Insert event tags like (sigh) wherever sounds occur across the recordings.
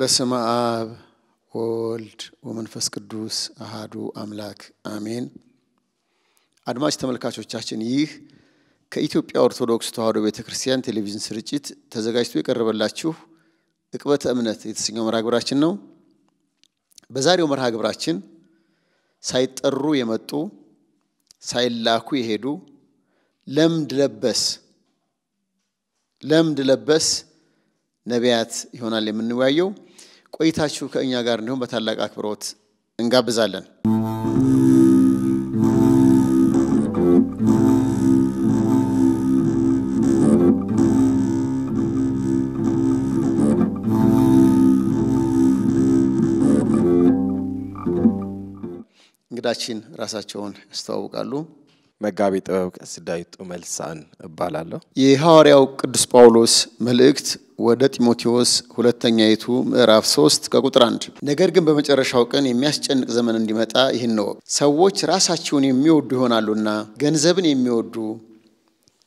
በስመ አብ ወወልድ ወመንፈስ ቅዱስ አሃዱ አምላክ አሜን። አድማጭ ተመልካቾቻችን ይህ ከኢትዮጵያ ኦርቶዶክስ ተዋሕዶ ቤተ ክርስቲያን ቴሌቪዥን ስርጭት ተዘጋጅቶ የቀረበላችሁ እቅበተ እምነት የተሰኘው መርሃ ግብራችን ነው። በዛሬው መርሃ ግብራችን ሳይጠሩ የመጡ ሳይላኩ የሄዱ ለምድ ለበስ ለምድ ለበስ ነቢያት ይሆናል የምንወያየው። ቆይታችሁ ከእኛ ጋር እንዲሁም በታላቅ አክብሮት እንጋብዛለን። እንግዳችን ራሳቸውን ያስተዋውቃሉ። መጋቢ ጥበብ ቀሲስ ዳዊት መልሳን እባላለሁ። የሐዋርያው ቅዱስ ጳውሎስ መልእክት ወደ ጢሞቴዎስ ሁለተኛይቱ ምዕራፍ 3 ከቁጥር 1 ነገር ግን በመጨረሻው ቀን የሚያስጨንቅ ዘመን እንዲመጣ ይህን ነው ሰዎች ራሳቸውን የሚወዱ ይሆናሉና፣ ገንዘብን የሚወዱ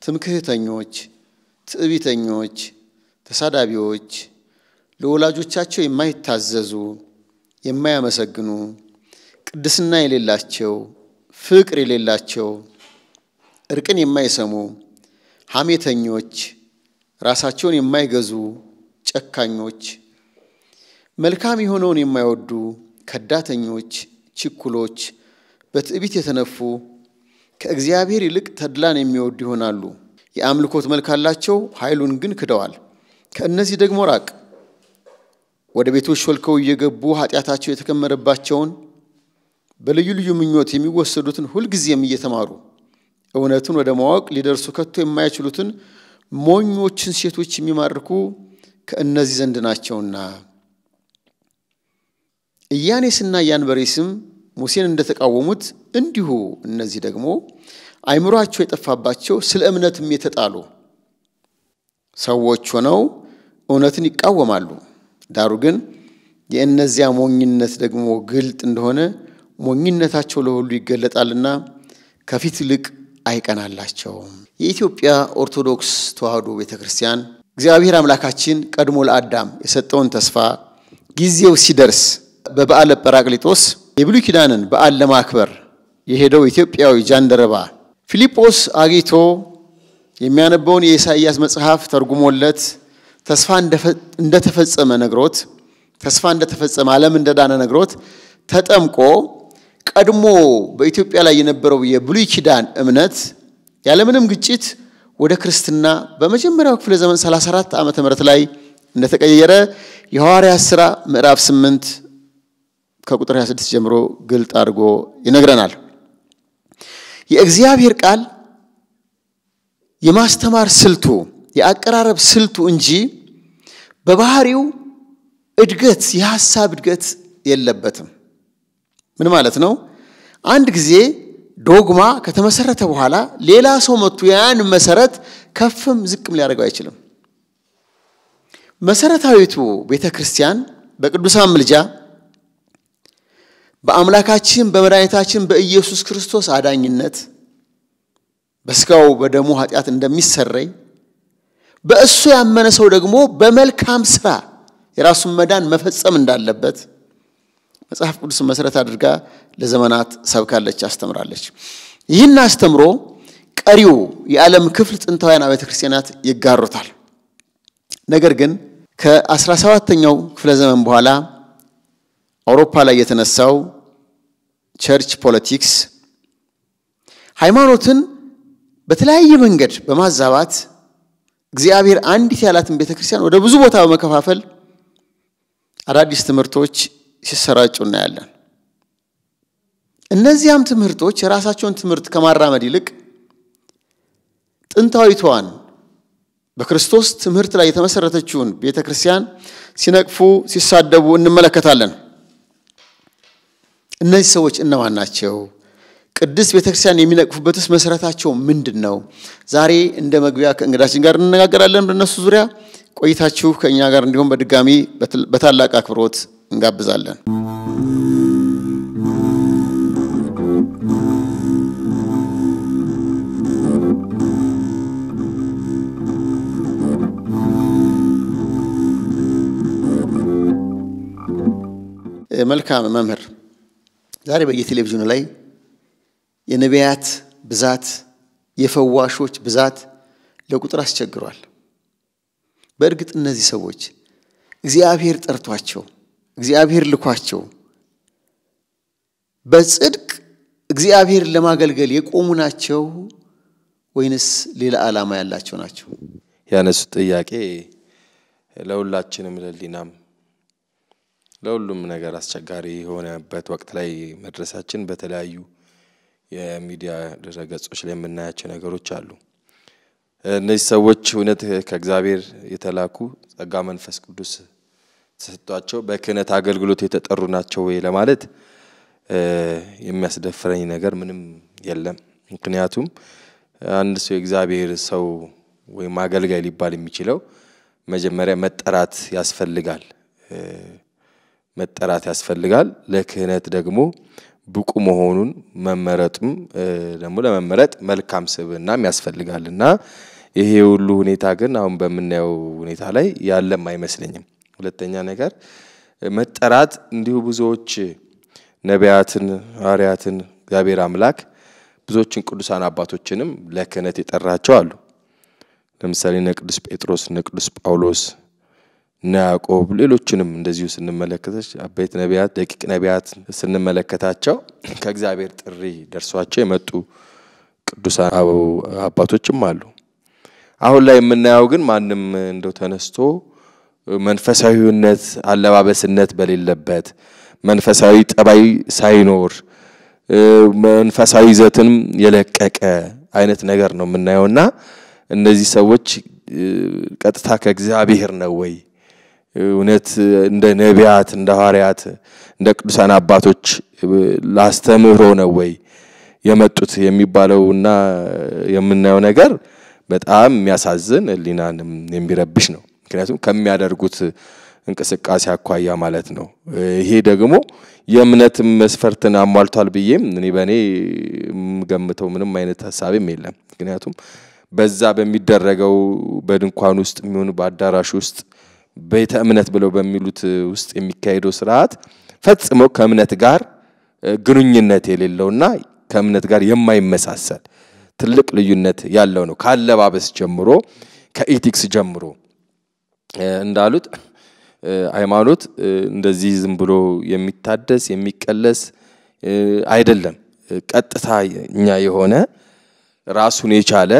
ትምክህተኞች፣ ትዕቢተኞች፣ ተሳዳቢዎች፣ ለወላጆቻቸው የማይታዘዙ፣ የማያመሰግኑ፣ ቅድስና የሌላቸው፣ ፍቅር የሌላቸው እርቅን የማይሰሙ ሐሜተኞች፣ ራሳቸውን የማይገዙ ጨካኞች፣ መልካም የሆነውን የማይወዱ ከዳተኞች፣ ችኩሎች፣ በትዕቢት የተነፉ ከእግዚአብሔር ይልቅ ተድላን የሚወዱ ይሆናሉ። የአምልኮት መልክ አላቸው፣ ኃይሉን ግን ክደዋል። ከእነዚህ ደግሞ ራቅ። ወደ ቤቶች ሾልከው እየገቡ ኃጢአታቸው የተከመረባቸውን በልዩ ልዩ ምኞት የሚወሰዱትን ሁልጊዜም እየተማሩ እውነትን ወደ ማወቅ ሊደርሱ ከቶ የማይችሉትን ሞኞችን ሴቶች የሚማርኩ ከእነዚህ ዘንድ ናቸውና። እያኔስና እያንበሬስም ሙሴን እንደተቃወሙት እንዲሁ እነዚህ ደግሞ አይምሯቸው የጠፋባቸው ስለ እምነትም የተጣሉ ሰዎች ሆነው እውነትን ይቃወማሉ። ዳሩ ግን የእነዚያ ሞኝነት ደግሞ ግልጥ እንደሆነ ሞኝነታቸው ለሁሉ ይገለጣልና ከፊት ልቅ አይቀናላቸውም። የኢትዮጵያ ኦርቶዶክስ ተዋህዶ ቤተ ክርስቲያን እግዚአብሔር አምላካችን ቀድሞ ለአዳም የሰጠውን ተስፋ ጊዜው ሲደርስ በበዓለ ጰራቅሊጦስ የብሉይ ኪዳንን በዓል ለማክበር የሄደው ኢትዮጵያዊ ጃንደረባ ፊልጶስ አግኝቶ የሚያነበውን የኢሳይያስ መጽሐፍ ተርጉሞለት ተስፋ እንደተፈጸመ ነግሮት ተስፋ እንደተፈጸመ ዓለም እንደዳነ ነግሮት ተጠምቆ ቀድሞ በኢትዮጵያ ላይ የነበረው የብሉይ ኪዳን እምነት ያለምንም ግጭት ወደ ክርስትና በመጀመሪያው ክፍለ ዘመን 34 ዓመተ ምህረት ላይ እንደተቀየረ የሐዋርያት ሥራ ምዕራፍ 8 ከቁጥር 26 ጀምሮ ግልጥ አድርጎ ይነግረናል። የእግዚአብሔር ቃል የማስተማር ስልቱ የአቀራረብ ስልቱ እንጂ በባህሪው እድገት የሐሳብ እድገት የለበትም። ምን ማለት ነው? አንድ ጊዜ ዶግማ ከተመሰረተ በኋላ ሌላ ሰው መጥቶ ያን መሰረት ከፍም ዝቅም ሊያደርገው አይችልም። መሰረታዊቱ ቤተ ክርስቲያን በቅዱሳን ምልጃ በአምላካችን በመድኃኒታችን በኢየሱስ ክርስቶስ አዳኝነት በስጋው በደሙ ኃጢአት እንደሚሰረይ በእሱ ያመነ ሰው ደግሞ በመልካም ስራ የራሱን መዳን መፈጸም እንዳለበት መጽሐፍ ቅዱስን መሰረት አድርጋ ለዘመናት ሰብካለች፣ አስተምራለች። ይህን አስተምሮ ቀሪው የዓለም ክፍል ጥንታውያን አብያተ ክርስቲያናት ይጋሩታል። ነገር ግን ከ17ኛው ክፍለ ዘመን በኋላ አውሮፓ ላይ የተነሳው ቸርች ፖለቲክስ ሃይማኖትን በተለያየ መንገድ በማዛባት እግዚአብሔር አንዲት ያላትን ቤተ ክርስቲያን ወደ ብዙ ቦታ በመከፋፈል አዳዲስ ትምህርቶች ሲሰራጩ እናያለን። እነዚያም ትምህርቶች የራሳቸውን ትምህርት ከማራመድ ይልቅ ጥንታዊቷን በክርስቶስ ትምህርት ላይ የተመሰረተችውን ቤተ ክርስቲያን ሲነቅፉ፣ ሲሳደቡ እንመለከታለን። እነዚህ ሰዎች እነማን ናቸው? ቅድስት ቤተ ክርስቲያን የሚነቅፉበትስ መሰረታቸው ምንድን ነው? ዛሬ እንደ መግቢያ ከእንግዳችን ጋር እንነጋገራለን። በእነሱ ዙሪያ ቆይታችሁ ከእኛ ጋር እንዲሁም በድጋሚ በታላቅ አክብሮት እንጋብዛለን። eh, መልካም መምህር፣ ዛሬ በየቴሌቪዥኑ ላይ የነቢያት ብዛት፣ የፈዋሾች ብዛት ለቁጥር አስቸግሯል። በእርግጥ እነዚህ ሰዎች እግዚአብሔር ጠርቷቸው እግዚአብሔር ልኳቸው በጽድቅ እግዚአብሔር ለማገልገል የቆሙ ናቸው ወይንስ ሌላ ዓላማ ያላቸው ናቸው? ያነሱት ጥያቄ ለሁላችንም ለሊናም ለሁሉም ነገር አስቸጋሪ የሆነበት ወቅት ላይ መድረሳችን በተለያዩ የሚዲያ ድረገጾች ላይ የምናያቸው ነገሮች አሉ። እነዚህ ሰዎች እውነት ከእግዚአብሔር የተላኩ ጸጋ መንፈስ ቅዱስ ተሰጥቷቸው በክህነት አገልግሎት የተጠሩ ናቸው ወይ ለማለት የሚያስደፍረኝ ነገር ምንም የለም። ምክንያቱም አንድ ሰው የእግዚአብሔር ሰው ወይም አገልጋይ ሊባል የሚችለው መጀመሪያ መጠራት ያስፈልጋል መጠራት ያስፈልጋል። ለክህነት ደግሞ ብቁ መሆኑን መመረጡም ደግሞ ለመመረጥ መልካም ስብዕናም ያስፈልጋል እና ይሄ ሁሉ ሁኔታ ግን አሁን በምናየው ሁኔታ ላይ ያለም አይመስለኝም። ሁለተኛ ነገር መጠራት እንዲሁ ብዙዎች ነቢያትን፣ ሐዋርያትን እግዚአብሔር አምላክ ብዙዎችን ቅዱሳን አባቶችንም ለክህነት የጠራቸው አሉ። ለምሳሌ እነ ቅዱስ ጴጥሮስ፣ እነ ቅዱስ ጳውሎስ፣ እነ ያዕቆብ ሌሎችንም እንደዚሁ ስንመለከተች አበይት ነቢያት፣ ደቂቅ ነቢያት ስንመለከታቸው ከእግዚአብሔር ጥሪ ደርሷቸው የመጡ ቅዱሳን አባቶችም አሉ። አሁን ላይ የምናየው ግን ማንም እንደው ተነስቶ መንፈሳዊነት አለባበስነት በሌለበት መንፈሳዊ ጠባይ ሳይኖር መንፈሳዊ ዘትን የለቀቀ አይነት ነገር ነው የምናየውና እነዚህ ሰዎች ቀጥታ ከእግዚአብሔር ነው ወይ እውነት እንደ ነቢያት እንደ ሐዋርያት እንደ ቅዱሳን አባቶች ላስተምህሮ ነው ወይ የመጡት የሚባለውና የምናየው ነገር በጣም የሚያሳዝን ሊናንም የሚረብሽ ነው። ምክንያቱም ከሚያደርጉት እንቅስቃሴ አኳያ ማለት ነው። ይሄ ደግሞ የእምነት መስፈርትን አሟልቷል ብዬም እኔ በእኔ የምገምተው ምንም አይነት ሀሳብም የለም። ምክንያቱም በዛ በሚደረገው በድንኳን ውስጥ የሚሆኑ በአዳራሽ ውስጥ ቤተ እምነት ብለው በሚሉት ውስጥ የሚካሄደው ስርዓት ፈጽሞ ከእምነት ጋር ግንኙነት የሌለውና ከእምነት ጋር የማይመሳሰል ትልቅ ልዩነት ያለው ነው። ከአለባበስ ጀምሮ ከኢቲክስ ጀምሮ እንዳሉት ሃይማኖት እንደዚህ ዝም ብሎ የሚታደስ የሚቀለስ አይደለም። ቀጥታኛ የሆነ ራሱን የቻለ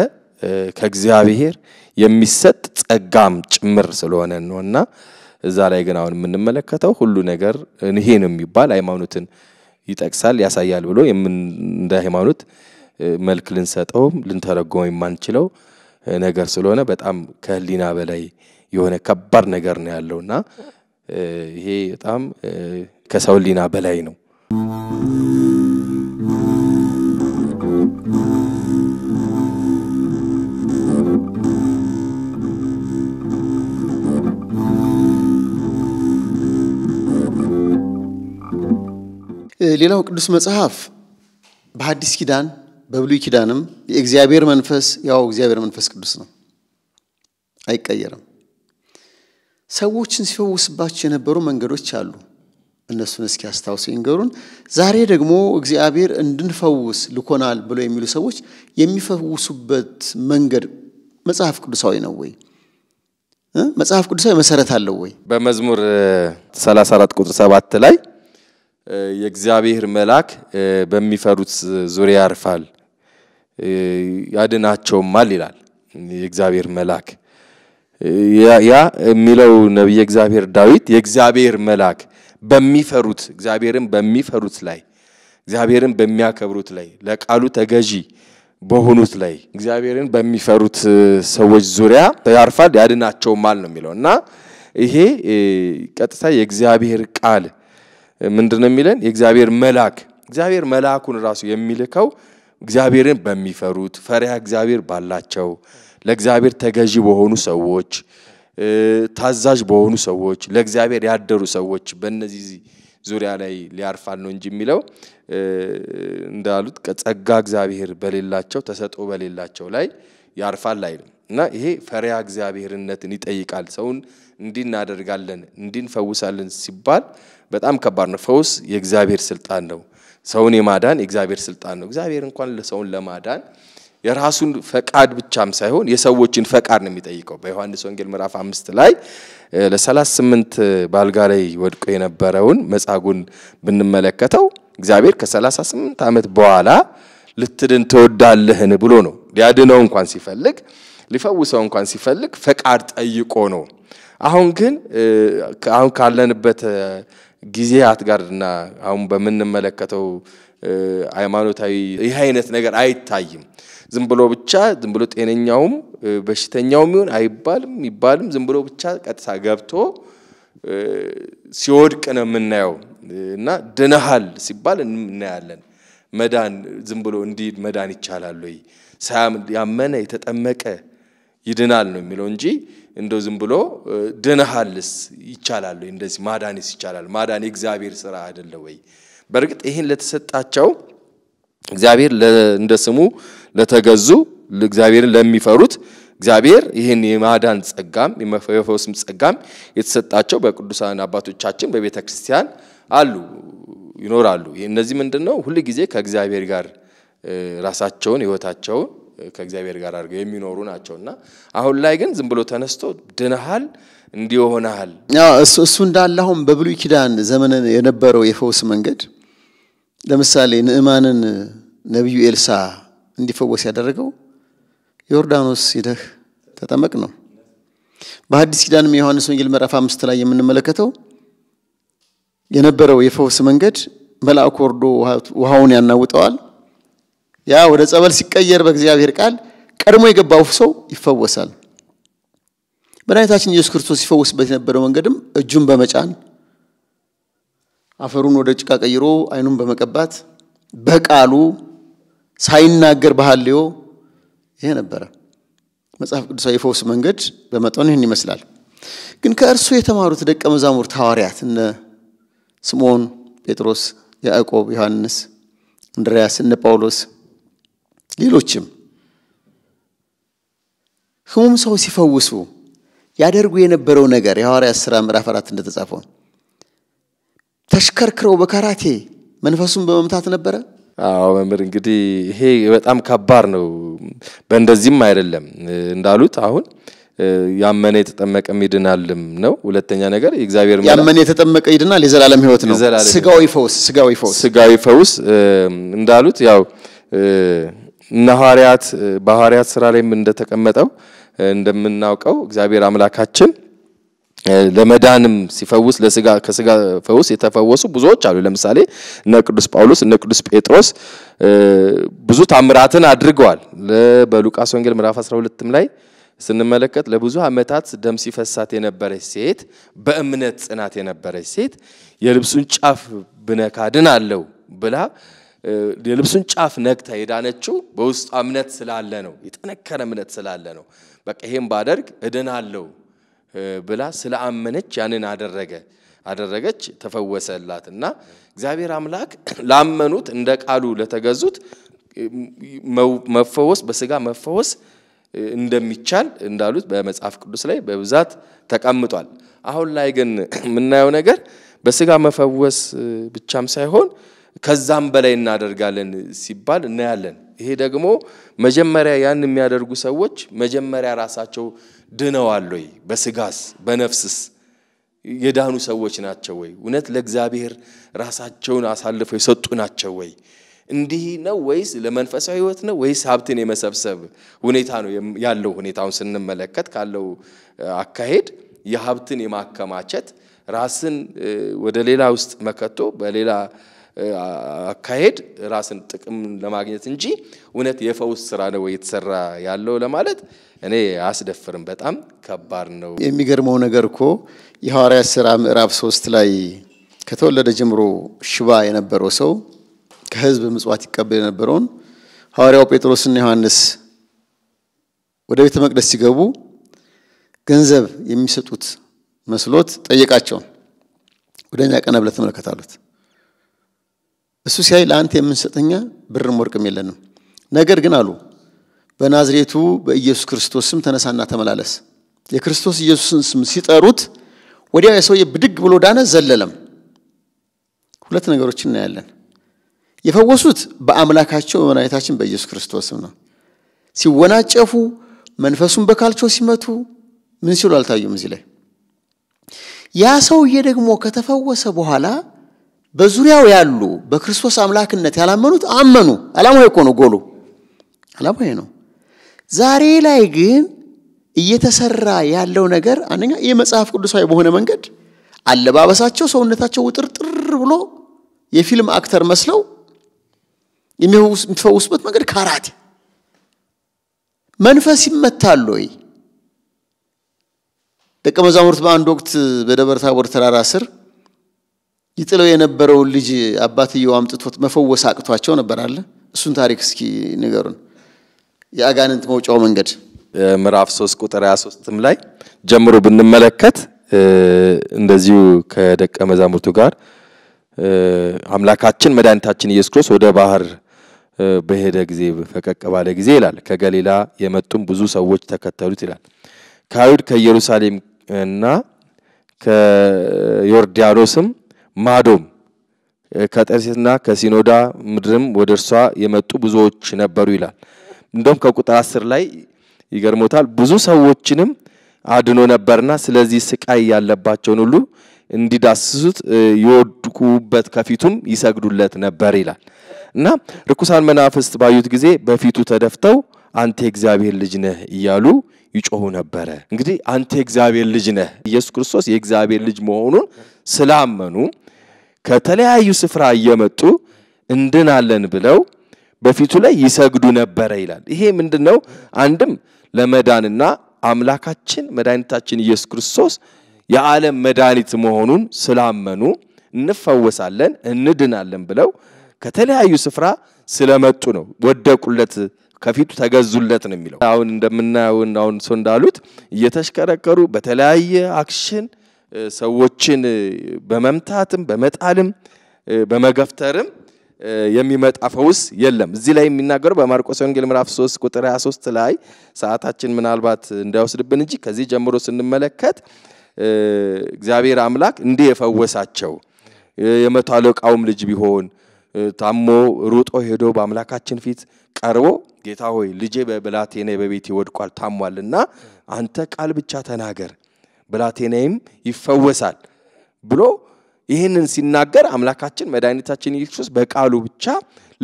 ከእግዚአብሔር የሚሰጥ ጸጋም ጭምር ስለሆነ ነው እና እዛ ላይ ግን አሁን የምንመለከተው ሁሉ ነገር ይሄ ነው የሚባል ሃይማኖትን ይጠቅሳል ያሳያል ብሎ እንደ ሃይማኖት መልክ ልንሰጠውም ልንተረጎመው የማንችለው ነገር ስለሆነ በጣም ከህሊና በላይ የሆነ ከባድ ነገር ነው ያለው እና ይሄ በጣም ከሰው ሊና በላይ ነው። ሌላው ቅዱስ መጽሐፍ በሐዲስ ኪዳን በብሉይ ኪዳንም የእግዚአብሔር መንፈስ ያው እግዚአብሔር መንፈስ ቅዱስ ነው፣ አይቀየርም። ሰዎችን ሲፈውስባቸው የነበሩ መንገዶች አሉ። እነሱን እስኪ አስታውሰ ይንገሩን። ዛሬ ደግሞ እግዚአብሔር እንድንፈውስ ልኮናል ብሎ የሚሉ ሰዎች የሚፈውሱበት መንገድ መጽሐፍ ቅዱሳዊ ነው ወይ? መጽሐፍ ቅዱሳዊ መሰረት አለው ወይ? በመዝሙር 34 ቁጥር 7 ላይ የእግዚአብሔር መልአክ በሚፈሩት ዙሪያ ያርፋል ያድናቸውማል ይላል የእግዚአብሔር መልአክ። ያ የሚለው ነቢየ እግዚአብሔር ዳዊት የእግዚአብሔር መልአክ በሚፈሩት እግዚአብሔርን በሚፈሩት ላይ እግዚአብሔርን በሚያከብሩት ላይ ለቃሉ ተገዢ በሆኑት ላይ እግዚአብሔርን በሚፈሩት ሰዎች ዙሪያ ያርፋል ያድናቸውማል ነው የሚለው እና ይሄ ቀጥታ የእግዚአብሔር ቃል ምንድን ነው የሚለን? የእግዚአብሔር መልአክ እግዚአብሔር መልአኩን ራሱ የሚልከው እግዚአብሔርን በሚፈሩት ፈሪያ እግዚአብሔር ባላቸው ለእግዚአብሔር ተገዢ በሆኑ ሰዎች፣ ታዛዥ በሆኑ ሰዎች፣ ለእግዚአብሔር ያደሩ ሰዎች በእነዚህ ዙሪያ ላይ ሊያርፋል ነው እንጂ የሚለው እንዳሉት ጸጋ እግዚአብሔር በሌላቸው ተሰጦ በሌላቸው ላይ ያርፋል አይልም እና ይሄ ፈሪያ እግዚአብሔርነትን ይጠይቃል። ሰውን እንዲህ እናደርጋለን እንዲህ እንፈውሳለን ሲባል በጣም ከባድ ነው። ፈውስ የእግዚአብሔር ስልጣን ነው። ሰውን የማዳን የእግዚአብሔር ስልጣን ነው። እግዚአብሔር እንኳን ሰውን ለማዳን የራሱን ፈቃድ ብቻም ሳይሆን የሰዎችን ፈቃድ ነው የሚጠይቀው። በዮሐንስ ወንጌል ምዕራፍ አምስት ላይ ለሰላሳ ስምንት ባልጋ ላይ ወድቆ የነበረውን መጻጉን ብንመለከተው እግዚአብሔር ከሰላሳ ስምንት ዓመት በኋላ ልትድን ትወዳለህን ብሎ ነው ሊያድነው እንኳን ሲፈልግ ሊፈውሰው እንኳን ሲፈልግ ፈቃድ ጠይቆ ነው። አሁን ግን አሁን ካለንበት ጊዜያት ጋርና አሁን በምንመለከተው ሃይማኖታዊ ይህ አይነት ነገር አይታይም። ዝም ብሎ ብቻ ዝም ብሎ ጤነኛውም በሽተኛውም ይሁን አይባልም ይባልም ዝም ብሎ ብቻ ቀጥታ ገብቶ ሲወድቅ ነው የምናየው እና ድነሃል ሲባል እናያለን። መዳን ዝም ብሎ እንዲህ መዳን ይቻላል ወይ? ያመነ የተጠመቀ ይድናል ነው የሚለው እንጂ እንደው ዝም ብሎ ድነሃልስ ይቻላል ወይ? እንደዚህ ማዳንስ ይቻላል? ማዳን የእግዚአብሔር ስራ አይደለ ወይ? በእርግጥ ይህን ለተሰጣቸው እግዚአብሔር እንደ ስሙ ለተገዙ እግዚአብሔርን ለሚፈሩት እግዚአብሔር ይህን የማዳን ጸጋም የመፈወስም ጸጋም የተሰጣቸው በቅዱሳን አባቶቻችን በቤተ ክርስቲያን አሉ ይኖራሉ። እነዚህ ምንድን ነው? ሁል ጊዜ ከእግዚአብሔር ጋር ራሳቸውን ህይወታቸውን ከእግዚአብሔር ጋር አድርገው የሚኖሩ ናቸውና አሁን ላይ ግን ዝም ብሎ ተነስቶ ድነሃል እንዲሆናል እሱ እሱ እንዳለ አሁን በብሉይ ኪዳን ዘመን የነበረው የፈውስ መንገድ ለምሳሌ ንዕማንን ነቢዩ ኤልሳ እንዲፈወስ ያደረገው ዮርዳኖስ ሂደህ ተጠመቅ ነው። በሐዲስ ኪዳንም የዮሐንስ ወንጌል ምዕራፍ አምስት ላይ የምንመለከተው የነበረው የፈውስ መንገድ መልአኩ ወርዶ ውሃውን ያናውጠዋል። ያ ወደ ጸበል ሲቀየር በእግዚአብሔር ቃል ቀድሞ የገባው ሰው ይፈወሳል። መድኃኒታችን ኢየሱስ ክርስቶስ ሲፈወስበት የነበረው መንገድም እጁን በመጫን አፈሩን ወደ ጭቃ ቀይሮ አይኑን በመቀባት በቃሉ ሳይናገር ባህልዮ ይሄ ነበረ። መጽሐፍ ቅዱሳዊ የፈውስ መንገድ በመጠኑ ይህን ይመስላል። ግን ከእርሱ የተማሩት ደቀ መዛሙርት ሐዋርያት እነ ስምዖን ጴጥሮስ፣ ያዕቆብ፣ ዮሐንስ፣ እንድርያስ፣ እነ ጳውሎስ ሌሎችም ህሙም ሰው ሲፈውሱ ያደርጉ የነበረው ነገር የሐዋርያ ሥራ ምዕራፍ አራት እንደተጻፈው ተሽከርክረው በካራቴ መንፈሱን በመምታት ነበረ። አዎ መምህር እንግዲህ ይሄ በጣም ከባድ ነው። በእንደዚህም አይደለም እንዳሉት አሁን ያመነ የተጠመቀ ይድናልም ነው። ሁለተኛ ነገር የእግዚአብሔር ያመነ የተጠመቀ ይድናል የዘላለም ሕይወት ነው። ስጋዊ ፈውስ ስጋዊ ፈውስ ስጋዊ ፈውስ እንዳሉት ያው እነ ሐዋርያት በሐዋርያት ስራ ላይም እንደተቀመጠው እንደምናውቀው እግዚአብሔር አምላካችን ለመዳንም ሲፈውስ ለስጋ ከስጋ ፈውስ የተፈወሱ ብዙዎች አሉ። ለምሳሌ እነ ቅዱስ ጳውሎስ እነ ቅዱስ ጴጥሮስ ብዙ ታምራትን አድርገዋል። በሉቃስ ወንጌል ምዕራፍ 12ም ላይ ስንመለከት ለብዙ ዓመታት ደም ሲፈሳት የነበረች ሴት በእምነት ጽናት የነበረች ሴት የልብሱን ጫፍ ብነካ አለው ብላ የልብሱን ጫፍ ነክታ የዳነችው በውስጧ እምነት ስላለ ነው። የጠነከረ እምነት ስላለ ነው። በቃ ባደርግ ባደርግ አለው። ብላ ስለአመነች ያንን አደረገ አደረገች ተፈወሰላት። እና እግዚአብሔር አምላክ (clears throat) ላመኑት እንደ ቃሉ ለተገዙት መፈወስ በስጋ መፈወስ እንደሚቻል እንዳሉት በመጽሐፍ ቅዱስ ላይ በብዛት ተቀምጧል። አሁን ላይ ግን (clears throat) የምናየው ነገር በስጋ መፈወስ ብቻም ሳይሆን ከዛም በላይ እናደርጋለን ሲባል እናያለን። ይሄ ደግሞ መጀመሪያ ያን የሚያደርጉ ሰዎች መጀመሪያ ራሳቸው ድነዋል ወይ? በስጋስ በነፍስስ የዳኑ ሰዎች ናቸው ወይ? እውነት ለእግዚአብሔር ራሳቸውን አሳልፈው የሰጡ ናቸው ወይ? እንዲህ ነው ወይስ ለመንፈሳዊ ህይወት ነው ወይስ ሀብትን የመሰብሰብ ሁኔታ ነው ያለው? ሁኔታውን ስንመለከት ካለው አካሄድ የሀብትን የማከማቸት ራስን ወደ ሌላ ውስጥ መከቶ በሌላ አካሄድ ራስን ጥቅም ለማግኘት እንጂ እውነት የፈውስ ስራ ነው የተሰራ ያለው ለማለት እኔ አስደፍርም በጣም ከባድ ነው። የሚገርመው ነገር እኮ የሐዋርያት ስራ ምዕራፍ ሶስት ላይ ከተወለደ ጀምሮ ሽባ የነበረው ሰው ከህዝብ ምጽዋት ይቀበል የነበረውን ሐዋርያው ጴጥሮስና ዮሐንስ ወደ ቤተ መቅደስ ሲገቡ ገንዘብ የሚሰጡት መስሎት ጠየቃቸውን። ወደ እኛ ቀና ብለህ ተመለከት አሉት። እሱ ሲያይ ለአንተ የምንሰጠኛ ብርም ወርቅም የለንም። ነገር ግን አሉ በናዝሬቱ በኢየሱስ ክርስቶስ ስም ተነሳና ተመላለስ። የክርስቶስ ኢየሱስን ስም ሲጠሩት ወዲያው የሰውዬ ብድግ ብሎ ዳነ፣ ዘለለም። ሁለት ነገሮችን እናያለን። የፈወሱት በአምላካቸው በመድኃኒታችን በኢየሱስ ክርስቶስም ነው። ሲወናጨፉ መንፈሱን በካልቾ ሲመቱ ምን ሲሉ አልታዩም። እዚህ ላይ ያ ሰውዬ ደግሞ ከተፈወሰ በኋላ በዙሪያው ያሉ በክርስቶስ አምላክነት ያላመኑት አመኑ። አላማ እኮ ነው ጎሉ፣ አላማ ነው። ዛሬ ላይ ግን እየተሰራ ያለው ነገር አንደኛ የመጽሐፍ ቅዱሳዊ በሆነ መንገድ አለባበሳቸው፣ ሰውነታቸው ውጥርጥር ብሎ የፊልም አክተር መስለው የሚፈውሱበት መንገድ ካራቴ። መንፈስ ይመታል ወይ? ደቀ መዛሙርት በአንድ ወቅት በደብረ ተራራ ስር ይጥለው የነበረውን ልጅ አባትየው አምጥቶት መፈወስ አቅቷቸው ነበር አለ። እሱን ታሪክ እስኪ ንገሩን። የአጋንንት መውጫው መንገድ ምዕራፍ 3 ቁጥር 23 ላይ ጀምሮ ብንመለከት እንደዚሁ ከደቀ መዛሙርቱ ጋር አምላካችን መድኃኒታችን ኢየሱስ ክርስቶስ ወደ ባህር በሄደ ጊዜ ፈቀቅ ባለ ጊዜ ይላል ከገሊላ የመጡም ብዙ ሰዎች ተከተሉት ይላል። ከአይሁድ ከኢየሩሳሌም እና ከዮርዳኖስም ማዶም ከጠርሴትና ከሲኖዳ ምድርም ወደ እርሷ የመጡ ብዙዎች ነበሩ ይላል። እንደውም ከቁጥር አስር ላይ ይገርሞታል ብዙ ሰዎችንም አድኖ ነበርና ስለዚህ ስቃይ ያለባቸውን ሁሉ እንዲዳስሱት ይወድቁበት ከፊቱም ይሰግዱለት ነበር ይላል እና ርኩሳን መናፍስት ባዩት ጊዜ በፊቱ ተደፍተው አንተ የእግዚአብሔር ልጅ ነህ እያሉ ይጮሁ ነበረ። እንግዲህ አንተ የእግዚአብሔር ልጅ ነህ ኢየሱስ ክርስቶስ የእግዚአብሔር ልጅ መሆኑን ስላመኑ ከተለያዩ ስፍራ እየመጡ እንድናለን ብለው በፊቱ ላይ ይሰግዱ ነበረ ይላል። ይሄ ምንድን ነው? አንድም ለመዳንና አምላካችን መድኃኒታችን ኢየሱስ ክርስቶስ የዓለም መድኃኒት መሆኑን ስላመኑ እንፈወሳለን፣ እንድናለን ብለው ከተለያዩ ስፍራ ስለመጡ ነው። ወደቁለት፣ ከፊቱ ተገዙለት ነው የሚለው። አሁን እንደምናየው አሁን ሰው እንዳሉት እየተሽከረከሩ በተለያየ አክሽን ሰዎችን በመምታትም በመጣልም በመገፍተርም የሚመጣ ፈውስ የለም። እዚህ ላይ የሚናገረው በማርቆስ ወንጌል ምዕራፍ 3 ቁጥር 23 ላይ ሰዓታችን ምናልባት እንዳይወስድብን እንጂ ከዚህ ጀምሮ ስንመለከት እግዚአብሔር አምላክ እንዲህ የፈወሳቸው የመቶ አለቃውም ልጅ ቢሆን ታሞ ሩጦ ሄዶ በአምላካችን ፊት ቀርቦ ጌታ ሆይ ልጄ በብላቴና በቤት ይወድቋል ታሟልና አንተ ቃል ብቻ ተናገር ብላቴናዬም ይፈወሳል ብሎ ይህንን ሲናገር አምላካችን መድኃኒታችን ኢየሱስ በቃሉ ብቻ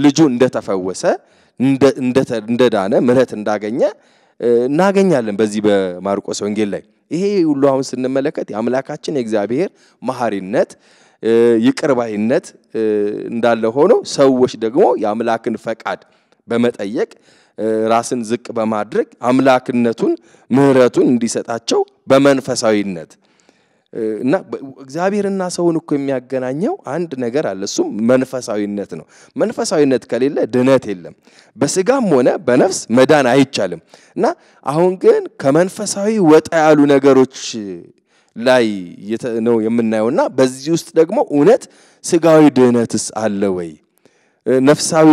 ልጁ እንደተፈወሰ እንደዳነ ምሕረት እንዳገኘ እናገኛለን በዚህ በማርቆስ ወንጌል ላይ። ይሄ ሁሉ አሁን ስንመለከት የአምላካችን የእግዚአብሔር መሐሪነት ይቅርባይነት እንዳለ ሆኖ ሰዎች ደግሞ የአምላክን ፈቃድ በመጠየቅ ራስን ዝቅ በማድረግ አምላክነቱን ምሕረቱን እንዲሰጣቸው በመንፈሳዊነት እና እግዚአብሔርና ሰውን እኮ የሚያገናኘው አንድ ነገር አለ። እሱም መንፈሳዊነት ነው። መንፈሳዊነት ከሌለ ድነት የለም። በስጋም ሆነ በነፍስ መዳን አይቻልም። እና አሁን ግን ከመንፈሳዊ ወጣ ያሉ ነገሮች ላይ ነው የምናየውና በዚህ ውስጥ ደግሞ እውነት ስጋዊ ድህነትስ አለ ወይ? ነፍሳዊ